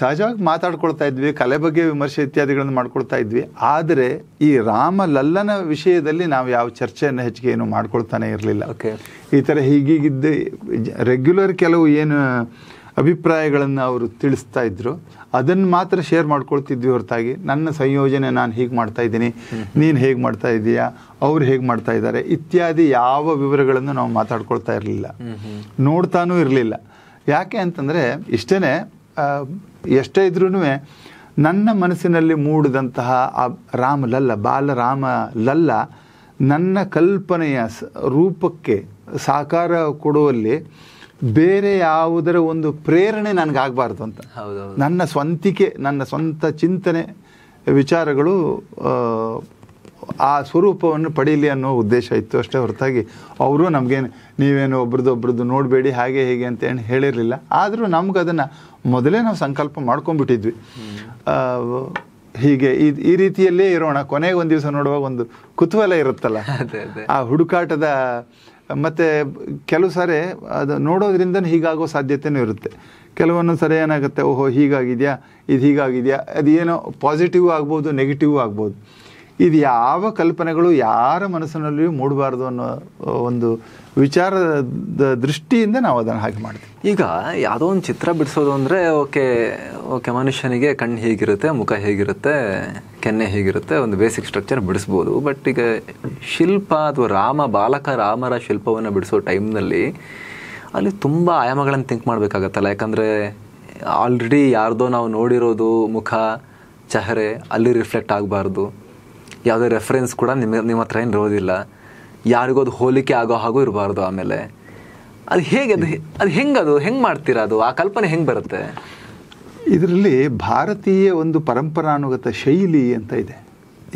Speaker 1: ಸಹಜವಾಗಿ ಮಾತಾಡ್ಕೊಳ್ತಾ ಇದ್ವಿ ಕಲೆ ಬಗ್ಗೆ ವಿಮರ್ಶೆ ಇತ್ಯಾದಿಗಳನ್ನು ಮಾಡ್ಕೊಳ್ತಾ ಇದ್ವಿ ಆದರೆ ಈ ರಾಮ ಲಲ್ಲನ ವಿಷಯದಲ್ಲಿ ನಾವು ಯಾವ ಚರ್ಚೆಯನ್ನು ಹೆಚ್ಚಿಗೆ ಏನು ಮಾಡ್ಕೊಳ್ತಾನೆ ಇರಲಿಲ್ಲ ಓಕೆ ಈ ಥರ ಹೀಗೀಗಿದ್ದು ರೆಗ್ಯುಲರ್ ಕೆಲವು ಏನು ಅಭಿಪ್ರಾಯಗಳನ್ನು ಅವರು ತಿಳಿಸ್ತಾ ಇದ್ರು ಅದನ್ನು ಮಾತ್ರ ಶೇರ್ ಮಾಡ್ಕೊಳ್ತಿದ್ವಿ ಹೊರತಾಗಿ ನನ್ನ ಸಂಯೋಜನೆ ನಾನು ಹೀಗೆ ಮಾಡ್ತಾ ಇದ್ದೀನಿ ನೀನು ಹೇಗೆ ಮಾಡ್ತಾ ಇದೀಯಾ ಅವ್ರು ಹೇಗೆ ಮಾಡ್ತಾ ಇದ್ದಾರೆ ಇತ್ಯಾದಿ ಯಾವ ವಿವರಗಳನ್ನು ನಾವು ಮಾತಾಡ್ಕೊಳ್ತಾ ಇರಲಿಲ್ಲ ನೋಡ್ತಾನೂ ಇರಲಿಲ್ಲ ಯಾಕೆ ಅಂತಂದರೆ ಇಷ್ಟೇ ಎಷ್ಟೇ ಇದ್ರೂ ನನ್ನ ಮನಸ್ಸಿನಲ್ಲಿ ಮೂಡಿದಂತಹ ಆ ರಾಮಲಲ್ಲ ಬಾಲರಾಮ ಲಲ್ಲ ನನ್ನ ಕಲ್ಪನೆಯ ರೂಪಕ್ಕೆ ಸಾಕಾರ ಕೊಡುವಲ್ಲಿ ಬೇರೆ ಯಾವುದರ ಒಂದು ಪ್ರೇರಣೆ ನನಗಾಗಬಾರ್ದು ಅಂತ ನನ್ನ ಸ್ವಂತಿಕೆ ನನ್ನ ಸ್ವಂತ ಚಿಂತನೆ ವಿಚಾರಗಳು ಆ ಸ್ವರೂಪವನ್ನು ಪಡೀಲಿ ಅನ್ನೋ ಉದ್ದೇಶ ಇತ್ತು ಅಷ್ಟೇ ಹೊರತಾಗಿ ಅವರು ನಮಗೇನು ನೀವೇನು ಒಬ್ರದ್ದು ಒಬ್ರದ್ದು ನೋಡಬೇಡಿ ಹಾಗೆ ಹೀಗೆ ಅಂತೇನು ಹೇಳಿರಲಿಲ್ಲ ಆದರೂ ನಮ್ಗೆ ಅದನ್ನು ಮೊದಲೇ ನಾವು ಸಂಕಲ್ಪ ಮಾಡ್ಕೊಂಡ್ಬಿಟ್ಟಿದ್ವಿ ಹೀಗೆ ಈ ಈ ರೀತಿಯಲ್ಲೇ ಇರೋಣ ಕೊನೆಗೆ ಒಂದು ದಿವಸ ನೋಡುವಾಗ ಒಂದು ಕುತೂಹಲ ಇರುತ್ತಲ್ಲ ಆ ಹುಡುಕಾಟದ ಮತ್ತೆ ಕೆಲವು ಸಾರಿ ಅದು ನೋಡೋದ್ರಿಂದ ಹೀಗಾಗೋ ಸಾಧ್ಯತೆನೂ ಇರುತ್ತೆ ಕೆಲವೊಂದು ಸರಿ ಏನಾಗುತ್ತೆ ಓಹೋ ಹೀಗಾಗಿದೆಯಾ ಇದು ಹೀಗಾಗಿದೆಯಾ ಏನೋ ಪಾಸಿಟಿವ್ ಆಗ್ಬೋದು ನೆಗೆಟಿವ್ ಆಗ್ಬೋದು ಇದು ಯಾವ ಕಲ್ಪನೆಗಳು ಯಾರ ಮನಸ್ಸಿನಲ್ಲಿಯೂ ಮೂಡಬಾರ್ದು ಅನ್ನೋ ಒಂದು ವಿಚಾರದ ದೃಷ್ಟಿಯಿಂದ ನಾವು ಅದನ್ನು ಹಾಗೆ ಮಾಡ್ತೀವಿ ಈಗ ಯಾವುದೋ ಒಂದು ಚಿತ್ರ ಬಿಡಿಸೋದು
Speaker 2: ಅಂದರೆ ಓಕೆ ಓಕೆ ಮನುಷ್ಯನಿಗೆ ಕಣ್ಣು ಹೇಗಿರುತ್ತೆ ಮುಖ ಹೇಗಿರುತ್ತೆ ಕೆನ್ನೆ ಹೇಗಿರುತ್ತೆ ಒಂದು ಬೇಸಿಕ್ ಸ್ಟ್ರಕ್ಚರ್ ಬಿಡಿಸ್ಬೋದು ಬಟ್ ಈಗ ಶಿಲ್ಪ ಅಥವಾ ರಾಮ ಬಾಲಕ ರಾಮರ ಶಿಲ್ಪವನ್ನು ಬಿಡಿಸೋ ಟೈಮ್ನಲ್ಲಿ ಅಲ್ಲಿ ತುಂಬ ಆಯಾಮಗಳನ್ನು ಥಿಂಕ್ ಮಾಡಬೇಕಾಗತ್ತಲ್ಲ ಯಾಕಂದರೆ ಆಲ್ರೆಡಿ ಯಾರ್ದೋ ನಾವು ನೋಡಿರೋದು ಮುಖ ಚಹರೆ ಅಲ್ಲಿ ರಿಫ್ಲೆಕ್ಟ್ ಆಗಬಾರ್ದು ಯಾವುದೇ ರೆಫರೆನ್ಸ್ ಕೂಡ ನಿಮ್ಮ ನಿಮ್ಮ ಹತ್ರ ಏನು ಇರೋದಿಲ್ಲ ಯಾರಿಗೂ ಅದು ಹೋಲಿಕೆ ಆಗೋ ಹಾಗೂ ಇರಬಾರ್ದು ಆಮೇಲೆ ಅದು ಹೇಗೆ ಅದು ಅದು ಹೆಂಗೆ ಅದು ಹೆಂಗೆ ಮಾಡ್ತೀರಾ ಅದು ಆ ಕಲ್ಪನೆ ಹೆಂಗೆ ಬರುತ್ತೆ
Speaker 1: ಇದರಲ್ಲಿ ಭಾರತೀಯ ಒಂದು ಪರಂಪರಾನುಗತ ಶೈಲಿ ಅಂತ ಇದೆ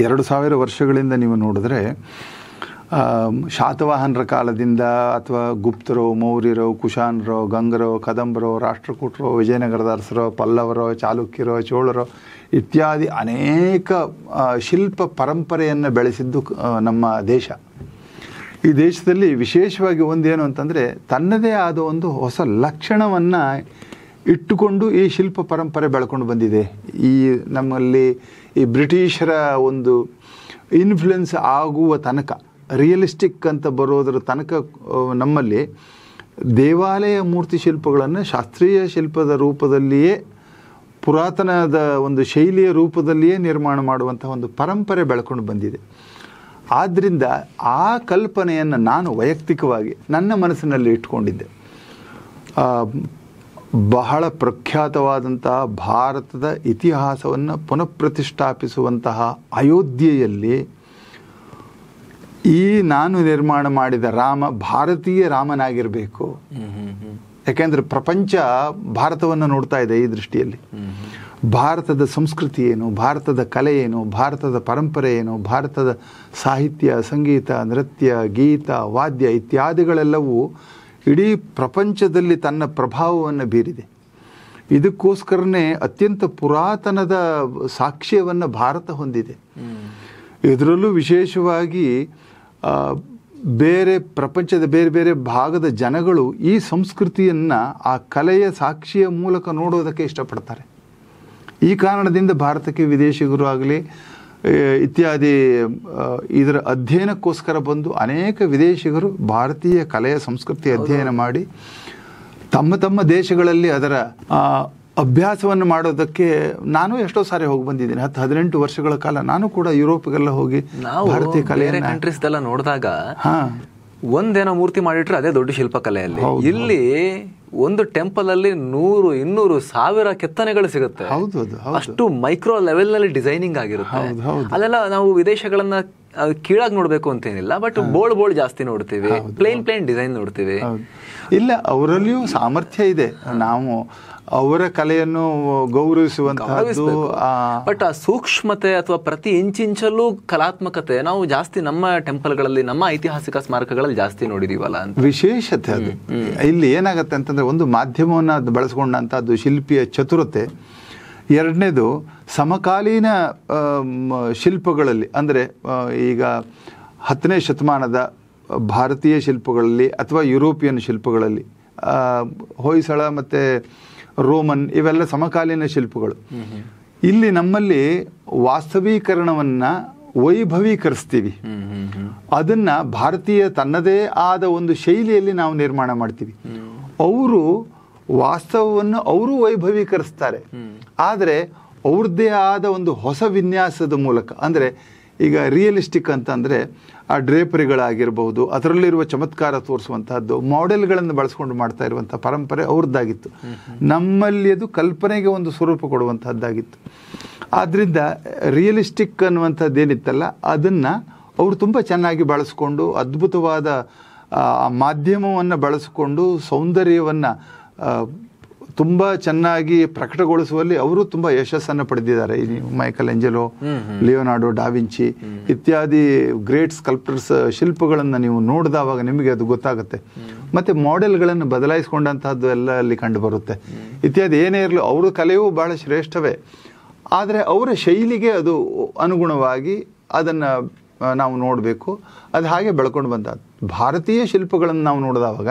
Speaker 1: ಎರಡು ಸಾವಿರ ವರ್ಷಗಳಿಂದ ನೀವು ನೋಡಿದ್ರೆ ಶಾತವಾಹನರ ಕಾಲದಿಂದ ಅಥವಾ ಗುಪ್ತರು ಮೌರ್ಯರು ಕುಶಾನರು ಗಂಗರು ಕದಂಬರು ರಾಷ್ಟ್ರಕೂಟರು ವಿಜಯನಗರದ ಅರಸರು ಪಲ್ಲವರು ಚಾಲುಕ್ಯರು ಚೋಳರು ಇತ್ಯಾದಿ ಅನೇಕ ಶಿಲ್ಪ ಪರಂಪರೆಯನ್ನು ಬೆಳೆಸಿದ್ದು ನಮ್ಮ ದೇಶ ಈ ದೇಶದಲ್ಲಿ ವಿಶೇಷವಾಗಿ ಒಂದೇನು ಅಂತಂದರೆ ತನ್ನದೇ ಆದ ಒಂದು ಹೊಸ ಲಕ್ಷಣವನ್ನು ಇಟ್ಟುಕೊಂಡು ಈ ಶಿಲ್ಪ ಪರಂಪರೆ ಬೆಳ್ಕೊಂಡು ಬಂದಿದೆ ಈ ನಮ್ಮಲ್ಲಿ ಈ ಬ್ರಿಟಿಷರ ಒಂದು ಇನ್ಫ್ಲುಯೆನ್ಸ್ ಆಗುವ ತನಕ ರಿಯಲಿಸ್ಟಿಕ್ ಅಂತ ಬರೋದರ ತನಕ ನಮ್ಮಲ್ಲಿ ದೇವಾಲಯ ಮೂರ್ತಿ ಶಿಲ್ಪಗಳನ್ನು ಶಾಸ್ತ್ರೀಯ ಶಿಲ್ಪದ ರೂಪದಲ್ಲಿಯೇ ಪುರಾತನದ ಒಂದು ಶೈಲಿಯ ರೂಪದಲ್ಲಿಯೇ ನಿರ್ಮಾಣ ಮಾಡುವಂಥ ಒಂದು ಪರಂಪರೆ ಬೆಳಕೊಂಡು ಬಂದಿದೆ ಆದ್ದರಿಂದ ಆ ಕಲ್ಪನೆಯನ್ನು ನಾನು ವೈಯಕ್ತಿಕವಾಗಿ ನನ್ನ ಮನಸ್ಸಿನಲ್ಲಿ ಇಟ್ಕೊಂಡಿದ್ದೆ ಬಹಳ ಪ್ರಖ್ಯಾತವಾದಂತಹ ಭಾರತದ ಇತಿಹಾಸವನ್ನು ಪ್ರತಿಷ್ಠಾಪಿಸುವಂತಹ ಅಯೋಧ್ಯೆಯಲ್ಲಿ ಈ ನಾನು ನಿರ್ಮಾಣ ಮಾಡಿದ ರಾಮ ಭಾರತೀಯ ರಾಮನಾಗಿರಬೇಕು ಯಾಕೆಂದರೆ ಪ್ರಪಂಚ ಭಾರತವನ್ನು ನೋಡ್ತಾ ಇದೆ ಈ ದೃಷ್ಟಿಯಲ್ಲಿ ಭಾರತದ ಸಂಸ್ಕೃತಿ ಏನು ಭಾರತದ ಕಲೆ ಏನು ಭಾರತದ ಪರಂಪರೆ ಏನು ಭಾರತದ ಸಾಹಿತ್ಯ ಸಂಗೀತ ನೃತ್ಯ ಗೀತ ವಾದ್ಯ ಇತ್ಯಾದಿಗಳೆಲ್ಲವೂ ಇಡೀ ಪ್ರಪಂಚದಲ್ಲಿ ತನ್ನ ಪ್ರಭಾವವನ್ನು ಬೀರಿದೆ ಇದಕ್ಕೋಸ್ಕರನೇ ಅತ್ಯಂತ ಪುರಾತನದ ಸಾಕ್ಷ್ಯವನ್ನು ಭಾರತ ಹೊಂದಿದೆ ಇದರಲ್ಲೂ ವಿಶೇಷವಾಗಿ ಬೇರೆ ಪ್ರಪಂಚದ ಬೇರೆ ಬೇರೆ ಭಾಗದ ಜನಗಳು ಈ ಸಂಸ್ಕೃತಿಯನ್ನು ಆ ಕಲೆಯ ಸಾಕ್ಷಿಯ ಮೂಲಕ ನೋಡೋದಕ್ಕೆ ಇಷ್ಟಪಡ್ತಾರೆ ಈ ಕಾರಣದಿಂದ ಭಾರತಕ್ಕೆ ವಿದೇಶಿಗರು ಆಗಲಿ ಇತ್ಯಾದಿ ಇದರ ಅಧ್ಯಯನಕ್ಕೋಸ್ಕರ ಬಂದು ಅನೇಕ ವಿದೇಶಿಗರು ಭಾರತೀಯ ಕಲೆಯ ಸಂಸ್ಕೃತಿ ಅಧ್ಯಯನ ಮಾಡಿ ತಮ್ಮ ತಮ್ಮ ದೇಶಗಳಲ್ಲಿ ಅದರ ಅಭ್ಯಾಸವನ್ನು ಮಾಡೋದಕ್ಕೆ ನಾನು ಎಷ್ಟೋ ಸಾರಿ ಹೋಗಿ ಬಂದಿದ್ದೀನಿ ಹತ್ತು ಹದಿನೆಂಟು ವರ್ಷಗಳ ಕಾಲ ನಾನು ಕೂಡ ಯುರೋಪ್ಗೆಲ್ಲ ಹೋಗಿ ಭಾರತೀಯ ಕಲೆ
Speaker 2: ಕಂಟ್ರೀಸ್ ಎಲ್ಲ ನೋಡಿದಾಗ ಒಂದೇನೋ ಮೂರ್ತಿ ಮಾಡಿಟ್ರೆ ಅದೇ ದೊಡ್ಡ ಶಿಲ್ಪಕಲೆಯಲ್ಲಿ ಇಲ್ಲಿ ಒಂದು ಟೆಂಪಲ್ ಅಲ್ಲಿ ನೂರು ಇನ್ನೂರು ಸಾವಿರ ಕೆತ್ತನೆಗಳು ಸಿಗುತ್ತೆ ಅಷ್ಟು ಮೈಕ್ರೋ ಲೆವೆಲ್ ನಲ್ಲಿ ಡಿಸೈನಿಂಗ್ ಆಗಿರುತ್ತೆ ಅಲ್ಲೆಲ್ಲ ನಾವು ವಿದೇಶಗಳನ್ನ ಕೀಳಾಗಿ ನೋಡ್ಬೇಕು ಅಂತೇನಿಲ್ಲ ಬಟ್ ಬೋಳ್ ಬೋಳ್ ಜಾಸ್ತಿ ನೋಡ್ತೀವಿ ಪ್ಲೇನ್
Speaker 1: ಪ್ಲೇನ್ ಡಿಸೈನ್ ನೋಡ್ತೀವಿ ಇಲ್ಲ ಅವರಲ್ಲಿಯೂ ಸಾಮರ್ಥ್ಯ ಇದೆ ನಾವು ಅವರ ಕಲೆಯನ್ನು ಗೌರವಿಸುವಂತಹದ್ದು ಬಟ್ ಆ ಸೂಕ್ಷ್ಮತೆ ಅಥವಾ ಪ್ರತಿ
Speaker 2: ಇಂಚಿಂಚಲ್ಲೂ ಕಲಾತ್ಮಕತೆ ನಾವು ಜಾಸ್ತಿ ನಮ್ಮ ಟೆಂಪಲ್ಗಳಲ್ಲಿ ನಮ್ಮ ಐತಿಹಾಸಿಕ ಸ್ಮಾರಕಗಳಲ್ಲಿ ಜಾಸ್ತಿ ನೋಡಿದೀವಲ್ಲ
Speaker 1: ವಿಶೇಷತೆ ಅದು ಇಲ್ಲಿ ಏನಾಗುತ್ತೆ ಅಂತಂದ್ರೆ ಒಂದು ಮಾಧ್ಯಮವನ್ನು ಬಳಸ್ಕೊಂಡಂತಹದ್ದು ಶಿಲ್ಪಿಯ ಚತುರತೆ ಎರಡನೇದು ಸಮಕಾಲೀನ ಶಿಲ್ಪಗಳಲ್ಲಿ ಅಂದರೆ ಈಗ ಹತ್ತನೇ ಶತಮಾನದ ಭಾರತೀಯ ಶಿಲ್ಪಗಳಲ್ಲಿ ಅಥವಾ ಯುರೋಪಿಯನ್ ಶಿಲ್ಪಗಳಲ್ಲಿ ಹೊಯ್ಸಳ ಮತ್ತು ರೋಮನ್ ಇವೆಲ್ಲ ಸಮಕಾಲೀನ ಶಿಲ್ಪಗಳು ಇಲ್ಲಿ ನಮ್ಮಲ್ಲಿ ವಾಸ್ತವೀಕರಣವನ್ನು ವೈಭವೀಕರಿಸ್ತೀವಿ ಅದನ್ನ ಭಾರತೀಯ ತನ್ನದೇ ಆದ ಒಂದು ಶೈಲಿಯಲ್ಲಿ ನಾವು ನಿರ್ಮಾಣ ಮಾಡ್ತೀವಿ ಅವರು ವಾಸ್ತವವನ್ನು ಅವರು ವೈಭವೀಕರಿಸ್ತಾರೆ ಆದರೆ ಅವ್ರದ್ದೇ ಆದ ಒಂದು ಹೊಸ ವಿನ್ಯಾಸದ ಮೂಲಕ ಅಂದರೆ ಈಗ ರಿಯಲಿಸ್ಟಿಕ್ ಅಂತಂದರೆ ಆ ಡ್ರೇಪರಿಗಳಾಗಿರ್ಬೋದು ಅದರಲ್ಲಿರುವ ಚಮತ್ಕಾರ ತೋರಿಸುವಂತಹದ್ದು ಮಾಡೆಲ್ಗಳನ್ನು ಬಳಸ್ಕೊಂಡು ಮಾಡ್ತಾ ಇರುವಂಥ ಪರಂಪರೆ ಅವ್ರದ್ದಾಗಿತ್ತು ನಮ್ಮಲ್ಲಿ ಅದು ಕಲ್ಪನೆಗೆ ಒಂದು ಸ್ವರೂಪ ಕೊಡುವಂತಹದ್ದಾಗಿತ್ತು ಆದ್ದರಿಂದ ರಿಯಲಿಸ್ಟಿಕ್ ಏನಿತ್ತಲ್ಲ ಅದನ್ನು ಅವರು ತುಂಬ ಚೆನ್ನಾಗಿ ಬಳಸ್ಕೊಂಡು ಅದ್ಭುತವಾದ ಮಾಧ್ಯಮವನ್ನು ಬಳಸಿಕೊಂಡು ಸೌಂದರ್ಯವನ್ನು ತುಂಬ ಚೆನ್ನಾಗಿ ಪ್ರಕಟಗೊಳಿಸುವಲ್ಲಿ ಅವರು ತುಂಬ ಯಶಸ್ಸನ್ನು ಪಡೆದಿದ್ದಾರೆ ಮೈಕಲ್ ಎಂಜಲೋ ಲಿಯೋನಾರ್ಡೋ ಡಾವಿಂಚಿ ಇತ್ಯಾದಿ ಗ್ರೇಟ್ ಸ್ಕಲ್ಪ್ಟರ್ಸ್ ಶಿಲ್ಪಗಳನ್ನು ನೀವು ನೋಡಿದವಾಗ ನಿಮಗೆ ಅದು ಗೊತ್ತಾಗುತ್ತೆ ಮತ್ತು ಮಾಡೆಲ್ಗಳನ್ನು ಬದಲಾಯಿಸಿಕೊಂಡಂತಹದ್ದು ಎಲ್ಲ ಅಲ್ಲಿ ಕಂಡು ಬರುತ್ತೆ ಇತ್ಯಾದಿ ಏನೇ ಇರಲಿ ಅವರ ಕಲೆಯೂ ಬಹಳ ಶ್ರೇಷ್ಠವೇ ಆದರೆ ಅವರ ಶೈಲಿಗೆ ಅದು ಅನುಗುಣವಾಗಿ ಅದನ್ನು ನಾವು ನೋಡಬೇಕು ಅದು ಹಾಗೆ ಬೆಳ್ಕೊಂಡು ಬಂದ ಭಾರತೀಯ ಶಿಲ್ಪಗಳನ್ನು ನಾವು ನೋಡಿದವಾಗ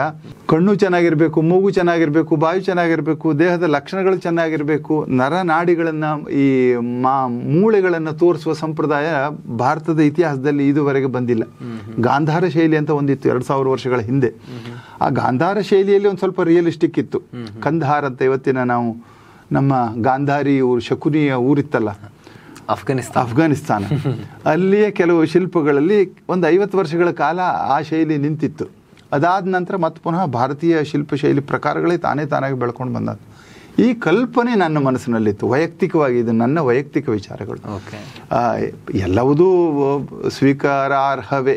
Speaker 1: ಕಣ್ಣು ಚೆನ್ನಾಗಿರಬೇಕು ಮೂಗು ಚೆನ್ನಾಗಿರಬೇಕು ಬಾಯು ಚೆನ್ನಾಗಿರಬೇಕು ದೇಹದ ಲಕ್ಷಣಗಳು ಚೆನ್ನಾಗಿರಬೇಕು ನರನಾಡಿಗಳನ್ನು ಈ ಮಾ ಮೂಳೆಗಳನ್ನು ತೋರಿಸುವ ಸಂಪ್ರದಾಯ ಭಾರತದ ಇತಿಹಾಸದಲ್ಲಿ ಇದುವರೆಗೆ ಬಂದಿಲ್ಲ ಗಾಂಧಾರ ಶೈಲಿ ಅಂತ ಒಂದಿತ್ತು ಎರಡು ಸಾವಿರ ವರ್ಷಗಳ ಹಿಂದೆ ಆ ಗಾಂಧಾರ ಶೈಲಿಯಲ್ಲಿ ಒಂದು ಸ್ವಲ್ಪ ರಿಯಲಿಸ್ಟಿಕ್ ಇತ್ತು ಕಂಧಾರ ಅಂತ ಇವತ್ತಿನ ನಾವು ನಮ್ಮ ಗಾಂಧಾರಿ ಊರು ಶಕುನಿಯ ಊರಿತ್ತಲ್ಲ ಅಫ್ಘಾನಿಸ್ತಾನ ಅಫ್ಘಾನಿಸ್ತಾನ ಅಲ್ಲಿಯ ಕೆಲವು ಶಿಲ್ಪಗಳಲ್ಲಿ ಒಂದು ಐವತ್ತು ವರ್ಷಗಳ ಕಾಲ ಆ ಶೈಲಿ ನಿಂತಿತ್ತು ಅದಾದ ನಂತರ ಮತ್ತೆ ಪುನಃ ಭಾರತೀಯ ಶಿಲ್ಪ ಶೈಲಿ ಪ್ರಕಾರಗಳೇ ತಾನೇ ತಾನಾಗಿ ಬೆಳ್ಕೊಂಡು ಬಂದ ಈ ಕಲ್ಪನೆ ನನ್ನ ಮನಸ್ಸಿನಲ್ಲಿತ್ತು ವೈಯಕ್ತಿಕವಾಗಿ ಇದು ನನ್ನ ವೈಯಕ್ತಿಕ ವಿಚಾರಗಳು ಎಲ್ಲವುದೂ ಸ್ವೀಕಾರಾರ್ಹವೇ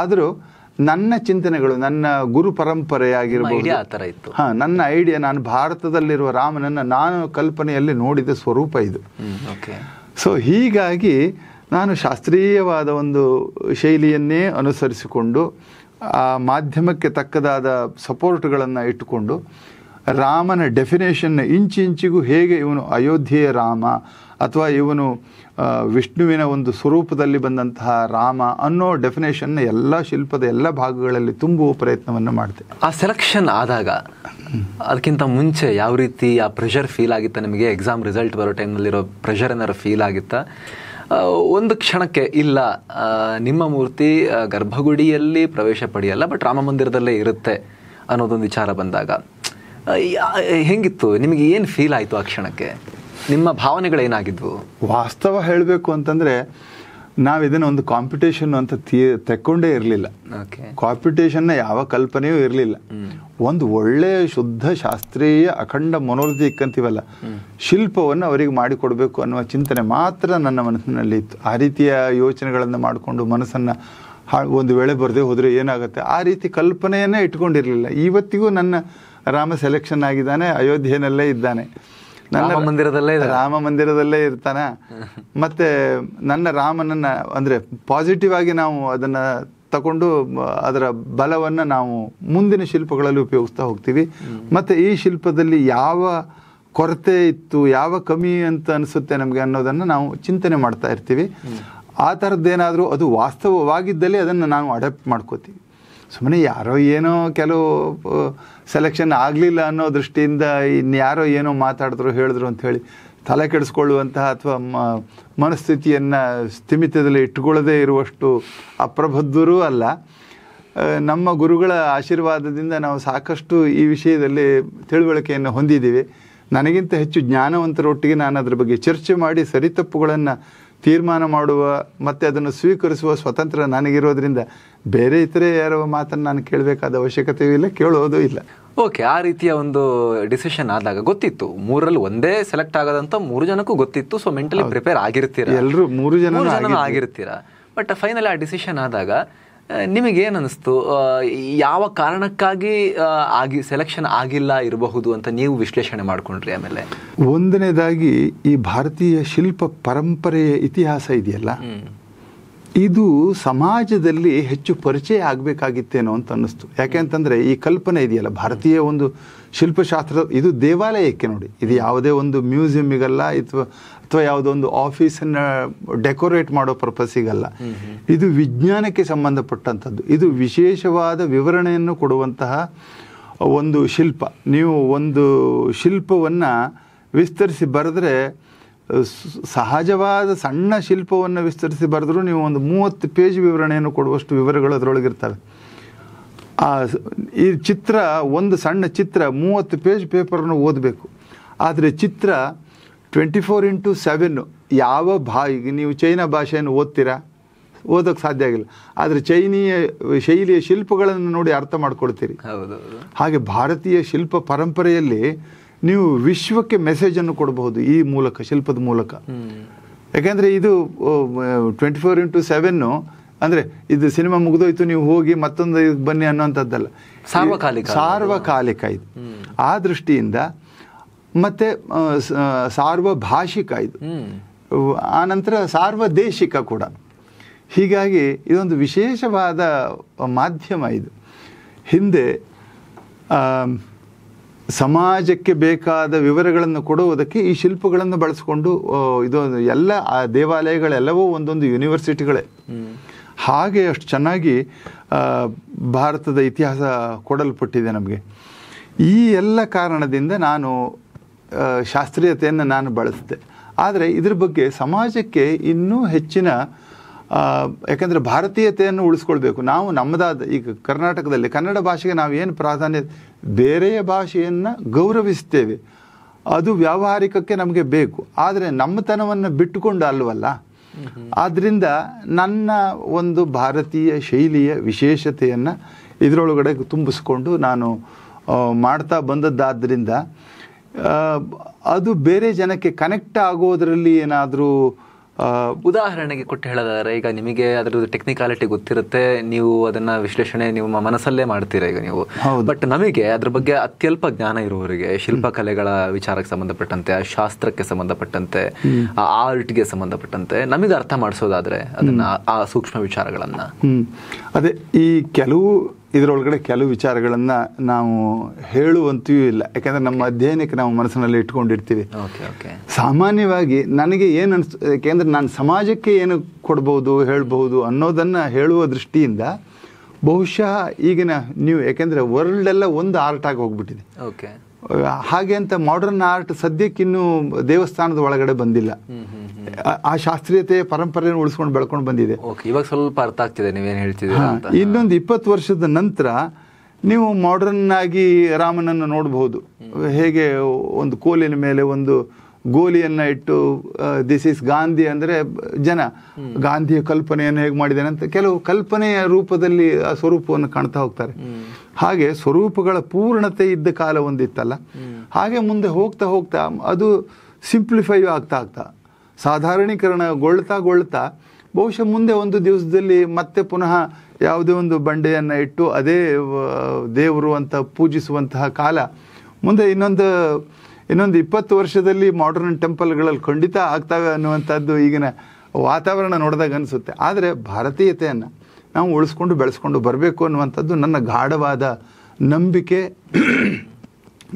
Speaker 1: ಆದರೂ ನನ್ನ ಚಿಂತನೆಗಳು ನನ್ನ ಗುರು ಪರಂಪರೆಯಾಗಿರಬಹುದು ಹಾ ನನ್ನ ಐಡಿಯಾ ನಾನು ಭಾರತದಲ್ಲಿರುವ ರಾಮನನ್ನು ನಾನು ಕಲ್ಪನೆಯಲ್ಲಿ ನೋಡಿದ ಸ್ವರೂಪ ಇದು ಸೊ ಹೀಗಾಗಿ ನಾನು ಶಾಸ್ತ್ರೀಯವಾದ ಒಂದು ಶೈಲಿಯನ್ನೇ ಅನುಸರಿಸಿಕೊಂಡು ಆ ಮಾಧ್ಯಮಕ್ಕೆ ತಕ್ಕದಾದ ಸಪೋರ್ಟ್ಗಳನ್ನು ಇಟ್ಟುಕೊಂಡು ರಾಮನ ಡೆಫಿನೇಷನ್ನ ಇಂಚಿಂಚಿಗೂ ಹೇಗೆ ಇವನು ಅಯೋಧ್ಯೆಯ ರಾಮ ಅಥವಾ ಇವನು ವಿಷ್ಣುವಿನ ಒಂದು ಸ್ವರೂಪದಲ್ಲಿ ಬಂದಂತಹ ರಾಮ ಅನ್ನೋ ಡೆಫಿನೇಷನ್ನ ಎಲ್ಲ ಶಿಲ್ಪದ ಎಲ್ಲ ಭಾಗಗಳಲ್ಲಿ ತುಂಬುವ ಪ್ರಯತ್ನವನ್ನು ಮಾಡಿದೆ ಆ ಸೆಲೆಕ್ಷನ್ ಆದಾಗ ಅದಕ್ಕಿಂತ ಮುಂಚೆ ಯಾವ ರೀತಿ ಆ
Speaker 2: ಪ್ರೆಷರ್ ಫೀಲ್ ಆಗಿತ್ತ ನಿಮಗೆ ಎಕ್ಸಾಮ್ ರಿಸಲ್ಟ್ ಬರೋ ಟೈಮ್ನಲ್ಲಿರೋ ಪ್ರೆಷರ್ ಏನಾರು ಫೀಲ್ ಆಗಿತ್ತ ಒಂದು ಕ್ಷಣಕ್ಕೆ ಇಲ್ಲ ನಿಮ್ಮ ಮೂರ್ತಿ ಗರ್ಭಗುಡಿಯಲ್ಲಿ ಪ್ರವೇಶ ಪಡೆಯಲ್ಲ ಬಟ್ ರಾಮ ಮಂದಿರದಲ್ಲೇ ಇರುತ್ತೆ ಅನ್ನೋದೊಂದು ವಿಚಾರ ಬಂದಾಗ ಹೆಂಗಿತ್ತು ನಿಮಗೆ ಏನು ಫೀಲ್ ಆಯಿತು ಆ ಕ್ಷಣಕ್ಕೆ ನಿಮ್ಮ ಭಾವನೆಗಳೇನಾಗಿದ್ವು
Speaker 1: ವಾಸ್ತವ ಹೇಳಬೇಕು ಅಂತಂದರೆ ನಾವು ಇದನ್ನ ಒಂದು ಕಾಂಪಿಟೇಷನ್ ಅಂತ ತೀ ತೆಕ್ಕೊಂಡೇ ಇರಲಿಲ್ಲ ಕಾಂಪಿಟೇಷನ್ನ ಯಾವ ಕಲ್ಪನೆಯೂ ಇರಲಿಲ್ಲ ಒಂದು ಒಳ್ಳೆಯ ಶುದ್ಧ ಶಾಸ್ತ್ರೀಯ ಅಖಂಡ ಮನೋರಥಿ ಇಕ್ಕಂತೀವಲ್ಲ ಶಿಲ್ಪವನ್ನು ಅವರಿಗೆ ಮಾಡಿಕೊಡಬೇಕು ಅನ್ನುವ ಚಿಂತನೆ ಮಾತ್ರ ನನ್ನ ಮನಸ್ಸಿನಲ್ಲಿ ಇತ್ತು ಆ ರೀತಿಯ ಯೋಚನೆಗಳನ್ನು ಮಾಡಿಕೊಂಡು ಮನಸ್ಸನ್ನು ಒಂದು ವೇಳೆ ಬರದೇ ಹೋದರೆ ಏನಾಗುತ್ತೆ ಆ ರೀತಿ ಕಲ್ಪನೆಯನ್ನೇ ಇಟ್ಕೊಂಡಿರಲಿಲ್ಲ ಇವತ್ತಿಗೂ ನನ್ನ ರಾಮ ಸೆಲೆಕ್ಷನ್ ಆಗಿದ್ದಾನೆ ಅಯೋಧ್ಯೆಯಲ್ಲೇ ಇದ್ದಾನೆ ನನ್ನ ಮಂದಿರದಲ್ಲೇ ರಾಮ ಮಂದಿರದಲ್ಲೇ ಇರ್ತಾನೆ ಮತ್ತೆ ನನ್ನ ರಾಮನನ್ನ ಅಂದ್ರೆ ಪಾಸಿಟಿವ್ ಆಗಿ ನಾವು ಅದನ್ನ ತಗೊಂಡು ಅದರ ಬಲವನ್ನ ನಾವು ಮುಂದಿನ ಶಿಲ್ಪಗಳಲ್ಲಿ ಉಪಯೋಗಿಸ್ತಾ ಹೋಗ್ತೀವಿ ಮತ್ತೆ ಈ ಶಿಲ್ಪದಲ್ಲಿ ಯಾವ ಕೊರತೆ ಇತ್ತು ಯಾವ ಕಮ್ಮಿ ಅಂತ ಅನಿಸುತ್ತೆ ನಮಗೆ ಅನ್ನೋದನ್ನು ನಾವು ಚಿಂತನೆ ಮಾಡ್ತಾ ಇರ್ತೀವಿ ಆ ಥರದ್ದೇನಾದರೂ ಅದು ವಾಸ್ತವವಾಗಿದ್ದಲ್ಲಿ ಅದನ್ನು ನಾವು ಅಡಾಪ್ಟ್ ಮಾಡ್ಕೋತೀವಿ ಸುಮ್ಮನೆ ಯಾರೋ ಏನೋ ಕೆಲವು ಸೆಲೆಕ್ಷನ್ ಆಗಲಿಲ್ಲ ಅನ್ನೋ ದೃಷ್ಟಿಯಿಂದ ಇನ್ಯಾರೋ ಏನೋ ಮಾತಾಡಿದ್ರು ಹೇಳಿದ್ರು ಅಂಥೇಳಿ ತಲೆ ಕೆಡಿಸ್ಕೊಳ್ಳುವಂತಹ ಅಥವಾ ಮನಸ್ಥಿತಿಯನ್ನು ಸ್ಥಿಮಿತದಲ್ಲಿ ಇಟ್ಟುಕೊಳ್ಳದೇ ಇರುವಷ್ಟು ಅಪ್ರಬದ್ಧರೂ ಅಲ್ಲ ನಮ್ಮ ಗುರುಗಳ ಆಶೀರ್ವಾದದಿಂದ ನಾವು ಸಾಕಷ್ಟು ಈ ವಿಷಯದಲ್ಲಿ ತಿಳುವಳಿಕೆಯನ್ನು ಹೊಂದಿದ್ದೀವಿ ನನಗಿಂತ ಹೆಚ್ಚು ಜ್ಞಾನವಂತರೊಟ್ಟಿಗೆ ನಾನು ಅದರ ಬಗ್ಗೆ ಚರ್ಚೆ ಮಾಡಿ ಸರಿತಪ್ಪುಗಳನ್ನು ತೀರ್ಮಾನ ಮಾಡುವ ಮತ್ತು ಅದನ್ನು ಸ್ವೀಕರಿಸುವ ಸ್ವತಂತ್ರ ನನಗಿರೋದ್ರಿಂದ ಬೇರೆ ಇತರೆ ಯಾರೋ ಮಾತನ್ನು ನಾನು ಕೇಳಬೇಕಾದ ಅವಶ್ಯಕತೆಯೂ ಇಲ್ಲ ಕೇಳೋದು ಇಲ್ಲ
Speaker 2: ಓಕೆ ಆ ರೀತಿಯ ಒಂದು ಡಿಸಿಷನ್ ಆದಾಗ ಗೊತ್ತಿತ್ತು ಮೂರಲ್ಲಿ ಒಂದೇ ಸೆಲೆಕ್ಟ್ ಆಗದಂತ ಮೂರು ಜನಕ್ಕೂ ಗೊತ್ತಿತ್ತು ಸೊ ಮೆಂಟಲಿ ಪ್ರಿಪೇರ್
Speaker 1: ಆಗಿರ್ತೀರಾ ಎಲ್ಲರೂ ಮೂರು ಜನ ಆಗಿರ್ತೀರಾ
Speaker 2: ಬಟ್ ಫೈನಲ್ ಆ ಡಿಸಿಷನ್ ಆದಾಗ ನಿಮಗೇನು ಅನಿಸ್ತು ಯಾವ ಕಾರಣಕ್ಕಾಗಿ ಆಗಿ ಸೆಲೆಕ್ಷನ್ ಆಗಿಲ್ಲ ಇರಬಹುದು ಅಂತ ನೀವು ವಿಶ್ಲೇಷಣೆ ಮಾಡಿಕೊಂಡ್ರಿ ಆಮೇಲೆ
Speaker 1: ಒಂದನೇದಾಗಿ ಈ ಭಾರತೀಯ ಶಿಲ್ಪ ಪರಂಪರೆಯ ಇತಿಹಾಸ ಇದೆಯಲ್ಲ ಇದು ಸಮಾಜದಲ್ಲಿ ಹೆಚ್ಚು ಪರಿಚಯ ಆಗಬೇಕಾಗಿತ್ತೇನೋ ಅಂತ ಅನ್ನಿಸ್ತು ಯಾಕೆ ಅಂತಂದರೆ ಈ ಕಲ್ಪನೆ ಇದೆಯಲ್ಲ ಭಾರತೀಯ ಒಂದು ಶಿಲ್ಪಶಾಸ್ತ್ರ ಇದು ದೇವಾಲಯಕ್ಕೆ ನೋಡಿ ಇದು ಯಾವುದೇ ಒಂದು ಮ್ಯೂಸಿಯಮಿಗಲ್ಲ ಅಥವಾ ಅಥವಾ ಯಾವುದೋ ಒಂದು ಆಫೀಸನ್ನು ಡೆಕೋರೇಟ್ ಮಾಡೋ ಪರ್ಪಸ್ಸಿಗಲ್ಲ ಇದು ವಿಜ್ಞಾನಕ್ಕೆ ಸಂಬಂಧಪಟ್ಟಂಥದ್ದು ಇದು ವಿಶೇಷವಾದ ವಿವರಣೆಯನ್ನು ಕೊಡುವಂತಹ ಒಂದು ಶಿಲ್ಪ ನೀವು ಒಂದು ಶಿಲ್ಪವನ್ನು ವಿಸ್ತರಿಸಿ ಬರೆದ್ರೆ ಸಹಜವಾದ ಸಣ್ಣ ಶಿಲ್ಪವನ್ನು ವಿಸ್ತರಿಸಿ ಬರೆದರೂ ನೀವು ಒಂದು ಮೂವತ್ತು ಪೇಜ್ ವಿವರಣೆಯನ್ನು ಕೊಡುವಷ್ಟು ವಿವರಗಳು ಅದರೊಳಗಿರ್ತವೆ ಆ ಈ ಚಿತ್ರ ಒಂದು ಸಣ್ಣ ಚಿತ್ರ ಮೂವತ್ತು ಪೇಜ್ ಪೇಪರನ್ನು ಓದಬೇಕು ಆದರೆ ಚಿತ್ರ ಟ್ವೆಂಟಿ ಫೋರ್ ಇಂಟು ಸೆವೆನ್ನು ಯಾವ ಭಾ ನೀವು ಚೈನಾ ಭಾಷೆಯನ್ನು ಓದ್ತೀರಾ ಓದೋಕ್ಕೆ ಸಾಧ್ಯ ಆಗಿಲ್ಲ ಆದರೆ ಚೈನೀಯ ಶೈಲಿಯ ಶಿಲ್ಪಗಳನ್ನು ನೋಡಿ ಅರ್ಥ ಮಾಡ್ಕೊಡ್ತೀರಿ ಹಾಗೆ ಭಾರತೀಯ ಶಿಲ್ಪ ಪರಂಪರೆಯಲ್ಲಿ ನೀವು ವಿಶ್ವಕ್ಕೆ ಮೆಸೇಜನ್ನು ಕೊಡಬಹುದು ಈ ಮೂಲಕ ಶಿಲ್ಪದ ಮೂಲಕ ಯಾಕೆಂದರೆ ಇದು ಟ್ವೆಂಟಿ ಫೋರ್ ಇಂಟು ಸೆವೆನ್ನು ಅಂದರೆ ಇದು ಸಿನಿಮಾ ಮುಗಿದೋಯ್ತು ನೀವು ಹೋಗಿ ಮತ್ತೊಂದು ಬನ್ನಿ ಅನ್ನೋಂಥದ್ದಲ್ಲ ಸಾರ್ವಕಾಲಿಕ ಸಾರ್ವಕಾಲಿಕ ಇದು ಆ ದೃಷ್ಟಿಯಿಂದ ಮತ್ತೆ ಸಾರ್ವಭಾಷಿಕ ಇದು ಆನಂತರ ಸಾರ್ವದೇಶಿಕ ಕೂಡ ಹೀಗಾಗಿ ಇದೊಂದು ವಿಶೇಷವಾದ ಮಾಧ್ಯಮ ಇದು ಹಿಂದೆ ಸಮಾಜಕ್ಕೆ ಬೇಕಾದ ವಿವರಗಳನ್ನು ಕೊಡುವುದಕ್ಕೆ ಈ ಶಿಲ್ಪಗಳನ್ನು ಬಳಸಿಕೊಂಡು ಇದು ಎಲ್ಲ ದೇವಾಲಯಗಳೆಲ್ಲವೂ ಒಂದೊಂದು ಯೂನಿವರ್ಸಿಟಿಗಳೇ ಹಾಗೆ ಅಷ್ಟು ಚೆನ್ನಾಗಿ ಭಾರತದ ಇತಿಹಾಸ ಕೊಡಲ್ಪಟ್ಟಿದೆ ನಮಗೆ ಈ ಎಲ್ಲ ಕಾರಣದಿಂದ ನಾನು ಶಾಸ್ತ್ರೀಯತೆಯನ್ನು ನಾನು ಬಳಸಿದೆ ಆದರೆ ಇದ್ರ ಬಗ್ಗೆ ಸಮಾಜಕ್ಕೆ ಇನ್ನೂ ಹೆಚ್ಚಿನ ಯಾಕೆಂದರೆ ಭಾರತೀಯತೆಯನ್ನು ಉಳಿಸ್ಕೊಳ್ಬೇಕು ನಾವು ನಮ್ಮದಾದ ಈಗ ಕರ್ನಾಟಕದಲ್ಲಿ ಕನ್ನಡ ಭಾಷೆಗೆ ನಾವು ಏನು ಪ್ರಾಧಾನ್ಯ ಬೇರೆಯ ಭಾಷೆಯನ್ನು ಗೌರವಿಸ್ತೇವೆ ಅದು ವ್ಯಾವಹಾರಿಕಕ್ಕೆ ನಮಗೆ ಬೇಕು ಆದರೆ ನಮ್ಮತನವನ್ನು ಬಿಟ್ಟುಕೊಂಡು ಅಲ್ವಲ್ಲ ಆದ್ದರಿಂದ ನನ್ನ ಒಂದು ಭಾರತೀಯ ಶೈಲಿಯ ವಿಶೇಷತೆಯನ್ನು ಇದರೊಳಗಡೆ ತುಂಬಿಸ್ಕೊಂಡು ನಾನು ಮಾಡ್ತಾ ಬಂದದ್ದಾದ್ದರಿಂದ ಅದು ಬೇರೆ ಜನಕ್ಕೆ ಕನೆಕ್ಟ್ ಆಗೋದರಲ್ಲಿ ಏನಾದರೂ ಉದಾಹರಣೆಗೆ ಕೊಟ್ಟು
Speaker 2: ಹೇಳೋದಾದ್ರೆ ಈಗ ನಿಮಗೆ ಅದರ ಟೆಕ್ನಿಕಾಲಿಟಿ ಗೊತ್ತಿರುತ್ತೆ ನೀವು ಅದನ್ನ ವಿಶ್ಲೇಷಣೆ ನೀವು ಮನಸ್ಸಲ್ಲೇ ಮಾಡ್ತೀರಾ ಈಗ ನೀವು ಬಟ್ ನಮಗೆ ಅದ್ರ ಬಗ್ಗೆ ಅತ್ಯಲ್ಪ ಜ್ಞಾನ ಇರುವವರಿಗೆ ಶಿಲ್ಪಕಲೆಗಳ ವಿಚಾರಕ್ಕೆ ಸಂಬಂಧಪಟ್ಟಂತೆ ಆ ಶಾಸ್ತ್ರಕ್ಕೆ ಸಂಬಂಧಪಟ್ಟಂತೆ ಆ ಆರ್ಟ್ಗೆ ಸಂಬಂಧಪಟ್ಟಂತೆ ನಮಗೆ ಅರ್ಥ ಮಾಡಿಸೋದಾದ್ರೆ
Speaker 1: ಅದನ್ನ ಆ ಸೂಕ್ಷ್ಮ ವಿಚಾರಗಳನ್ನ ಅದೇ ಈ ಕೆಲವು ಇದರೊಳಗಡೆ ಕೆಲವು ವಿಚಾರಗಳನ್ನು ನಾವು ಹೇಳುವಂತೆಯೂ ಇಲ್ಲ ಯಾಕೆಂದ್ರೆ ನಮ್ಮ ಅಧ್ಯಯನಕ್ಕೆ ನಾವು ಮನಸ್ಸಿನಲ್ಲಿ ಇಟ್ಕೊಂಡಿರ್ತೀವಿ ಸಾಮಾನ್ಯವಾಗಿ ನನಗೆ ಏನು ಅನಿಸ್ತು ಯಾಕೆಂದರೆ ನಾನು ಸಮಾಜಕ್ಕೆ ಏನು ಕೊಡ್ಬೋದು ಹೇಳ್ಬೋದು ಅನ್ನೋದನ್ನು ಹೇಳುವ ದೃಷ್ಟಿಯಿಂದ ಬಹುಶಃ ಈಗಿನ ನೀವು ಯಾಕೆಂದರೆ ಎಲ್ಲ ಒಂದು ಆರ್ಟ್ ಆಗಿ ಹೋಗ್ಬಿಟ್ಟಿದೆ ಓಕೆ ಹಾಗೆ ಅಂತ ಮಾಡರ್ನ್ ಆರ್ಟ್ ಸದ್ಯಕ್ಕಿನ್ನೂ ದೇವಸ್ಥಾನದ ಒಳಗಡೆ ಬಂದಿಲ್ಲ ಆ ಶಾಸ್ತ್ರೀಯತೆ ಪರಂಪರೆಯನ್ನು ಉಳಿಸ್ಕೊಂಡು ಬೆಳ್ಕೊಂಡು ಬಂದಿದೆ
Speaker 2: ಇವಾಗ ಸ್ವಲ್ಪ ಅರ್ಥ ಆಗ್ತಿದೆ ನೀವೇನು ಹೇಳ್ತಿದ್ದೀರಾ
Speaker 1: ಇನ್ನೊಂದು ಇಪ್ಪತ್ತು ವರ್ಷದ ನಂತರ ನೀವು ಮಾಡರ್ನ್ ಆಗಿ ರಾಮನನ್ನು ನೋಡಬಹುದು ಹೇಗೆ ಒಂದು ಕೋಲಿನ ಮೇಲೆ ಒಂದು ಗೋಲಿಯನ್ನು ಇಟ್ಟು ದಿಸ್ ಇಸ್ ಗಾಂಧಿ ಅಂದರೆ ಜನ ಗಾಂಧಿಯ ಕಲ್ಪನೆಯನ್ನು ಹೇಗೆ ಮಾಡಿದ್ದಾನೆ ಅಂತ ಕೆಲವು ಕಲ್ಪನೆಯ ರೂಪದಲ್ಲಿ ಆ ಸ್ವರೂಪವನ್ನು ಕಾಣ್ತಾ ಹೋಗ್ತಾರೆ ಹಾಗೆ ಸ್ವರೂಪಗಳ ಪೂರ್ಣತೆ ಇದ್ದ ಕಾಲ ಒಂದಿತ್ತಲ್ಲ ಹಾಗೆ ಮುಂದೆ ಹೋಗ್ತಾ ಹೋಗ್ತಾ ಅದು ಸಿಂಪ್ಲಿಫೈ ಆಗ್ತಾ ಆಗ್ತಾ ಸಾಧಾರಣೀಕರಣಗೊಳ್ತಾ ಗೊಳ್ತಾ ಬಹುಶಃ ಮುಂದೆ ಒಂದು ದಿವಸದಲ್ಲಿ ಮತ್ತೆ ಪುನಃ ಯಾವುದೇ ಒಂದು ಬಂಡೆಯನ್ನು ಇಟ್ಟು ಅದೇ ದೇವರು ಅಂತ ಪೂಜಿಸುವಂತಹ ಕಾಲ ಮುಂದೆ ಇನ್ನೊಂದು ಇನ್ನೊಂದು ಇಪ್ಪತ್ತು ವರ್ಷದಲ್ಲಿ ಮಾಡರ್ನ್ ಟೆಂಪಲ್ಗಳಲ್ಲಿ ಖಂಡಿತ ಆಗ್ತವೆ ಅನ್ನುವಂಥದ್ದು ಈಗಿನ ವಾತಾವರಣ ನೋಡಿದಾಗ ಅನಿಸುತ್ತೆ ಆದರೆ ಭಾರತೀಯತೆಯನ್ನು ನಾವು ಉಳಿಸ್ಕೊಂಡು ಬೆಳೆಸ್ಕೊಂಡು ಬರಬೇಕು ಅನ್ನುವಂಥದ್ದು ನನ್ನ ಗಾಢವಾದ ನಂಬಿಕೆ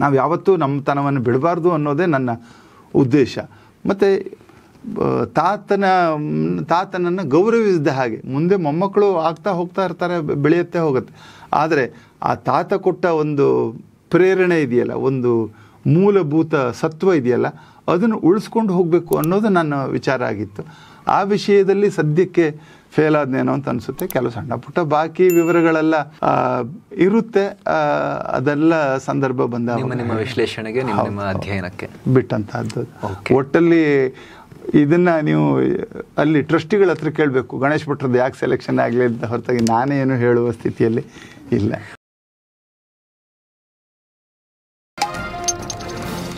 Speaker 1: ನಾವು ಯಾವತ್ತೂ ನಮ್ಮತನವನ್ನು ಬಿಡಬಾರ್ದು ಅನ್ನೋದೇ ನನ್ನ ಉದ್ದೇಶ ಮತ್ತು ತಾತನ ತಾತನನ್ನು ಗೌರವಿಸಿದ ಹಾಗೆ ಮುಂದೆ ಮೊಮ್ಮಕ್ಕಳು ಆಗ್ತಾ ಹೋಗ್ತಾ ಇರ್ತಾರೆ ಬೆಳೆಯುತ್ತೆ ಹೋಗುತ್ತೆ ಆದರೆ ಆ ತಾತ ಕೊಟ್ಟ ಒಂದು ಪ್ರೇರಣೆ ಇದೆಯಲ್ಲ ಒಂದು ಮೂಲಭೂತ ಸತ್ವ ಇದೆಯಲ್ಲ ಅದನ್ನು ಉಳಿಸ್ಕೊಂಡು ಹೋಗಬೇಕು ಅನ್ನೋದು ನನ್ನ ವಿಚಾರ ಆಗಿತ್ತು ಆ ವಿಷಯದಲ್ಲಿ ಸದ್ಯಕ್ಕೆ ಫೇಲ್ ಆದ್ನೇನೋ ಅಂತ ಅನ್ಸುತ್ತೆ ಕೆಲವು ಸಣ್ಣ ಪುಟ್ಟ ಬಾಕಿ ವಿವರಗಳೆಲ್ಲ ಇರುತ್ತೆ ಅದೆಲ್ಲ ಸಂದರ್ಭ ಬಂದ ನಿಮ್ಮ ವಿಶ್ಲೇಷಣೆಗೆ ನಿಮ್ಮ ಅಧ್ಯಯನಕ್ಕೆ ಬಿಟ್ಟಂತಹದ್ದು ಒಟ್ಟಲ್ಲಿ ಇದನ್ನ ನೀವು ಅಲ್ಲಿ ಟ್ರಸ್ಟಿಗಳ ಹತ್ರ ಕೇಳಬೇಕು ಗಣೇಶ್ ಭಟ್ರದ್ದು ಯಾಕೆ ಸೆಲೆಕ್ಷನ್ ಆಗಲಿ ಅಂತ ಹೊರತಾಗಿ ನಾನೇನು ಹೇಳುವ ಸ್ಥಿತಿಯಲ್ಲಿ ಇಲ್ಲ